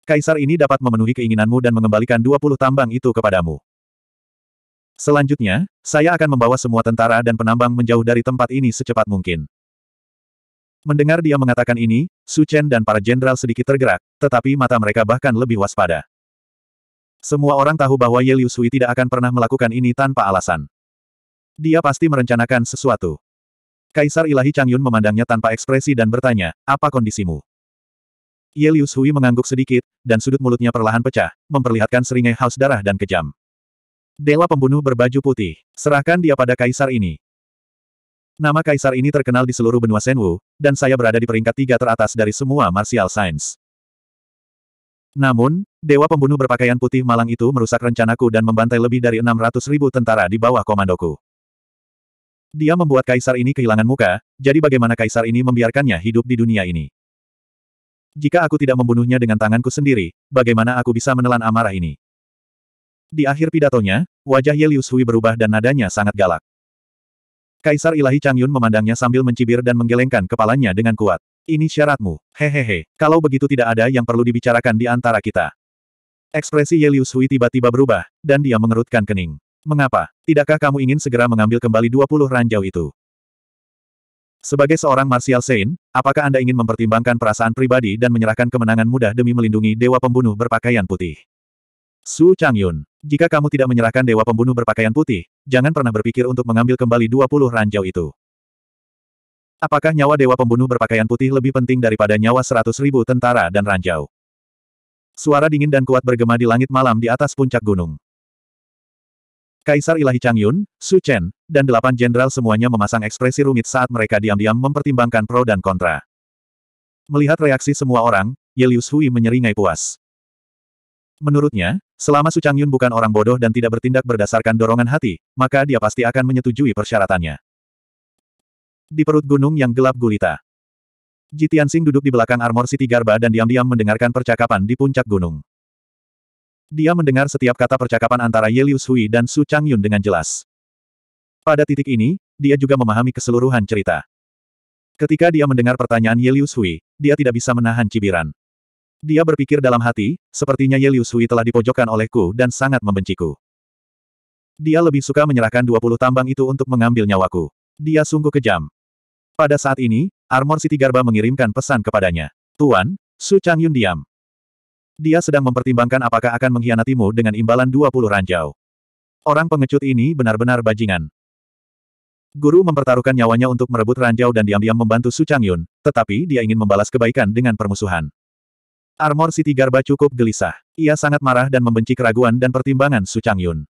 Kaisar ini dapat memenuhi keinginanmu dan mengembalikan 20 tambang itu kepadamu. Selanjutnya, saya akan membawa semua tentara dan penambang menjauh dari tempat ini secepat mungkin. Mendengar dia mengatakan ini, Su Chen dan para jenderal sedikit tergerak, tetapi mata mereka bahkan lebih waspada. Semua orang tahu bahwa Ye Liu Sui tidak akan pernah melakukan ini tanpa alasan. Dia pasti merencanakan sesuatu. Kaisar Ilahi Changyun memandangnya tanpa ekspresi dan bertanya, apa kondisimu? Ye Liu Sui mengangguk sedikit, dan sudut mulutnya perlahan pecah, memperlihatkan seringai haus darah dan kejam. Dewa pembunuh berbaju putih. Serahkan dia pada kaisar ini. Nama kaisar ini terkenal di seluruh benua Senwu, dan saya berada di peringkat tiga teratas dari semua martial science. Namun, Dewa Pembunuh berpakaian putih malang itu merusak rencanaku dan membantai lebih dari 600 ribu tentara di bawah komandoku. Dia membuat kaisar ini kehilangan muka, jadi bagaimana kaisar ini membiarkannya hidup di dunia ini? Jika aku tidak membunuhnya dengan tanganku sendiri, bagaimana aku bisa menelan amarah ini? Di akhir pidatonya, wajah Ye Liu berubah dan nadanya sangat galak. Kaisar Ilahi Changyun memandangnya sambil mencibir dan menggelengkan kepalanya dengan kuat. Ini syaratmu, hehehe, kalau begitu tidak ada yang perlu dibicarakan di antara kita. Ekspresi Ye Liu tiba-tiba berubah, dan dia mengerutkan kening. Mengapa? Tidakkah kamu ingin segera mengambil kembali 20 ranjau itu? Sebagai seorang Martial Saint, apakah Anda ingin mempertimbangkan perasaan pribadi dan menyerahkan kemenangan mudah demi melindungi Dewa Pembunuh berpakaian putih? Su Changyun, jika kamu tidak menyerahkan dewa pembunuh berpakaian putih, jangan pernah berpikir untuk mengambil kembali 20 ranjau itu. Apakah nyawa dewa pembunuh berpakaian putih lebih penting daripada nyawa seratus ribu tentara dan ranjau? Suara dingin dan kuat bergema di langit malam di atas puncak gunung. Kaisar Ilahi Changyun, Su Chen, dan delapan jenderal semuanya memasang ekspresi rumit saat mereka diam-diam mempertimbangkan pro dan kontra. Melihat reaksi semua orang, Yelius Hui menyeringai puas. Menurutnya, Selama Su Changyun bukan orang bodoh dan tidak bertindak berdasarkan dorongan hati, maka dia pasti akan menyetujui persyaratannya. Di perut gunung yang gelap gulita. Ji Tianxing duduk di belakang armor City Garba dan diam-diam mendengarkan percakapan di puncak gunung. Dia mendengar setiap kata percakapan antara Ye Liu Sui dan Su Changyun dengan jelas. Pada titik ini, dia juga memahami keseluruhan cerita. Ketika dia mendengar pertanyaan Ye Liu Sui, dia tidak bisa menahan cibiran. Dia berpikir dalam hati, sepertinya Ye Liu Sui telah dipojokkan olehku dan sangat membenciku. Dia lebih suka menyerahkan 20 tambang itu untuk mengambil nyawaku. Dia sungguh kejam. Pada saat ini, Armor City Garba mengirimkan pesan kepadanya. Tuan, Su Chang Yun diam. Dia sedang mempertimbangkan apakah akan mengkhianatimu dengan imbalan 20 ranjau. Orang pengecut ini benar-benar bajingan. Guru mempertaruhkan nyawanya untuk merebut ranjau dan diam-diam membantu Su Chang Yun, tetapi dia ingin membalas kebaikan dengan permusuhan. Armor City Garba cukup gelisah. Ia sangat marah dan membenci keraguan dan pertimbangan Su Chang Yun.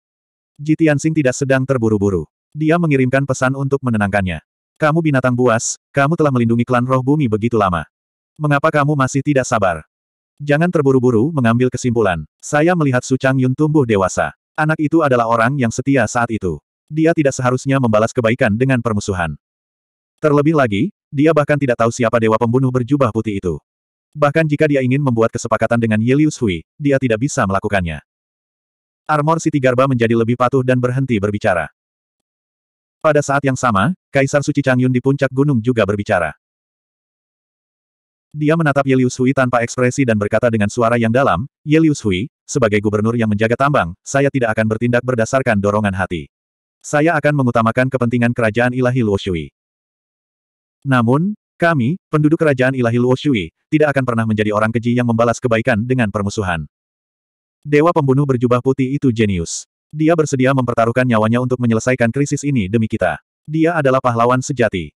Ji Tianxing tidak sedang terburu-buru. Dia mengirimkan pesan untuk menenangkannya. Kamu binatang buas, kamu telah melindungi klan roh bumi begitu lama. Mengapa kamu masih tidak sabar? Jangan terburu-buru mengambil kesimpulan. Saya melihat Su Chang tumbuh dewasa. Anak itu adalah orang yang setia saat itu. Dia tidak seharusnya membalas kebaikan dengan permusuhan. Terlebih lagi, dia bahkan tidak tahu siapa dewa pembunuh berjubah putih itu. Bahkan jika dia ingin membuat kesepakatan dengan Yelius Hui, dia tidak bisa melakukannya. Armor Siti Garba menjadi lebih patuh dan berhenti berbicara. Pada saat yang sama, Kaisar Suci Changyun di puncak gunung juga berbicara. Dia menatap Yelius Hui tanpa ekspresi dan berkata dengan suara yang dalam, Yelius Hui, sebagai gubernur yang menjaga tambang, saya tidak akan bertindak berdasarkan dorongan hati. Saya akan mengutamakan kepentingan kerajaan ilahi Luoshui. Namun, kami, penduduk kerajaan ilahi Luo tidak akan pernah menjadi orang keji yang membalas kebaikan dengan permusuhan. Dewa pembunuh berjubah putih itu jenius. Dia bersedia mempertaruhkan nyawanya untuk menyelesaikan krisis ini demi kita. Dia adalah pahlawan sejati.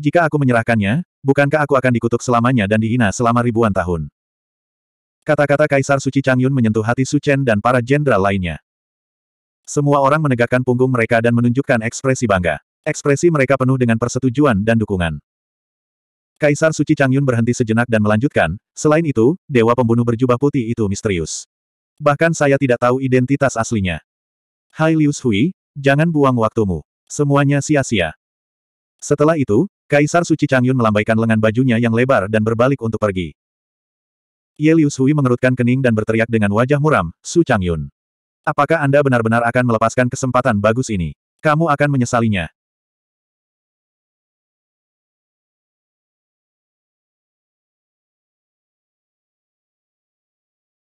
Jika aku menyerahkannya, bukankah aku akan dikutuk selamanya dan dihina selama ribuan tahun? Kata-kata Kaisar Suci Changyun menyentuh hati Su Chen dan para jenderal lainnya. Semua orang menegakkan punggung mereka dan menunjukkan ekspresi bangga. Ekspresi mereka penuh dengan persetujuan dan dukungan. Kaisar Suci Changyun berhenti sejenak dan melanjutkan, selain itu, dewa pembunuh berjubah putih itu misterius. Bahkan saya tidak tahu identitas aslinya. Hai Lius Hui, jangan buang waktumu. Semuanya sia-sia. Setelah itu, Kaisar Suci Changyun melambaikan lengan bajunya yang lebar dan berbalik untuk pergi. Ye Lius Hui mengerutkan kening dan berteriak dengan wajah muram, Su Changyun. Apakah Anda benar-benar akan melepaskan kesempatan bagus ini? Kamu akan menyesalinya.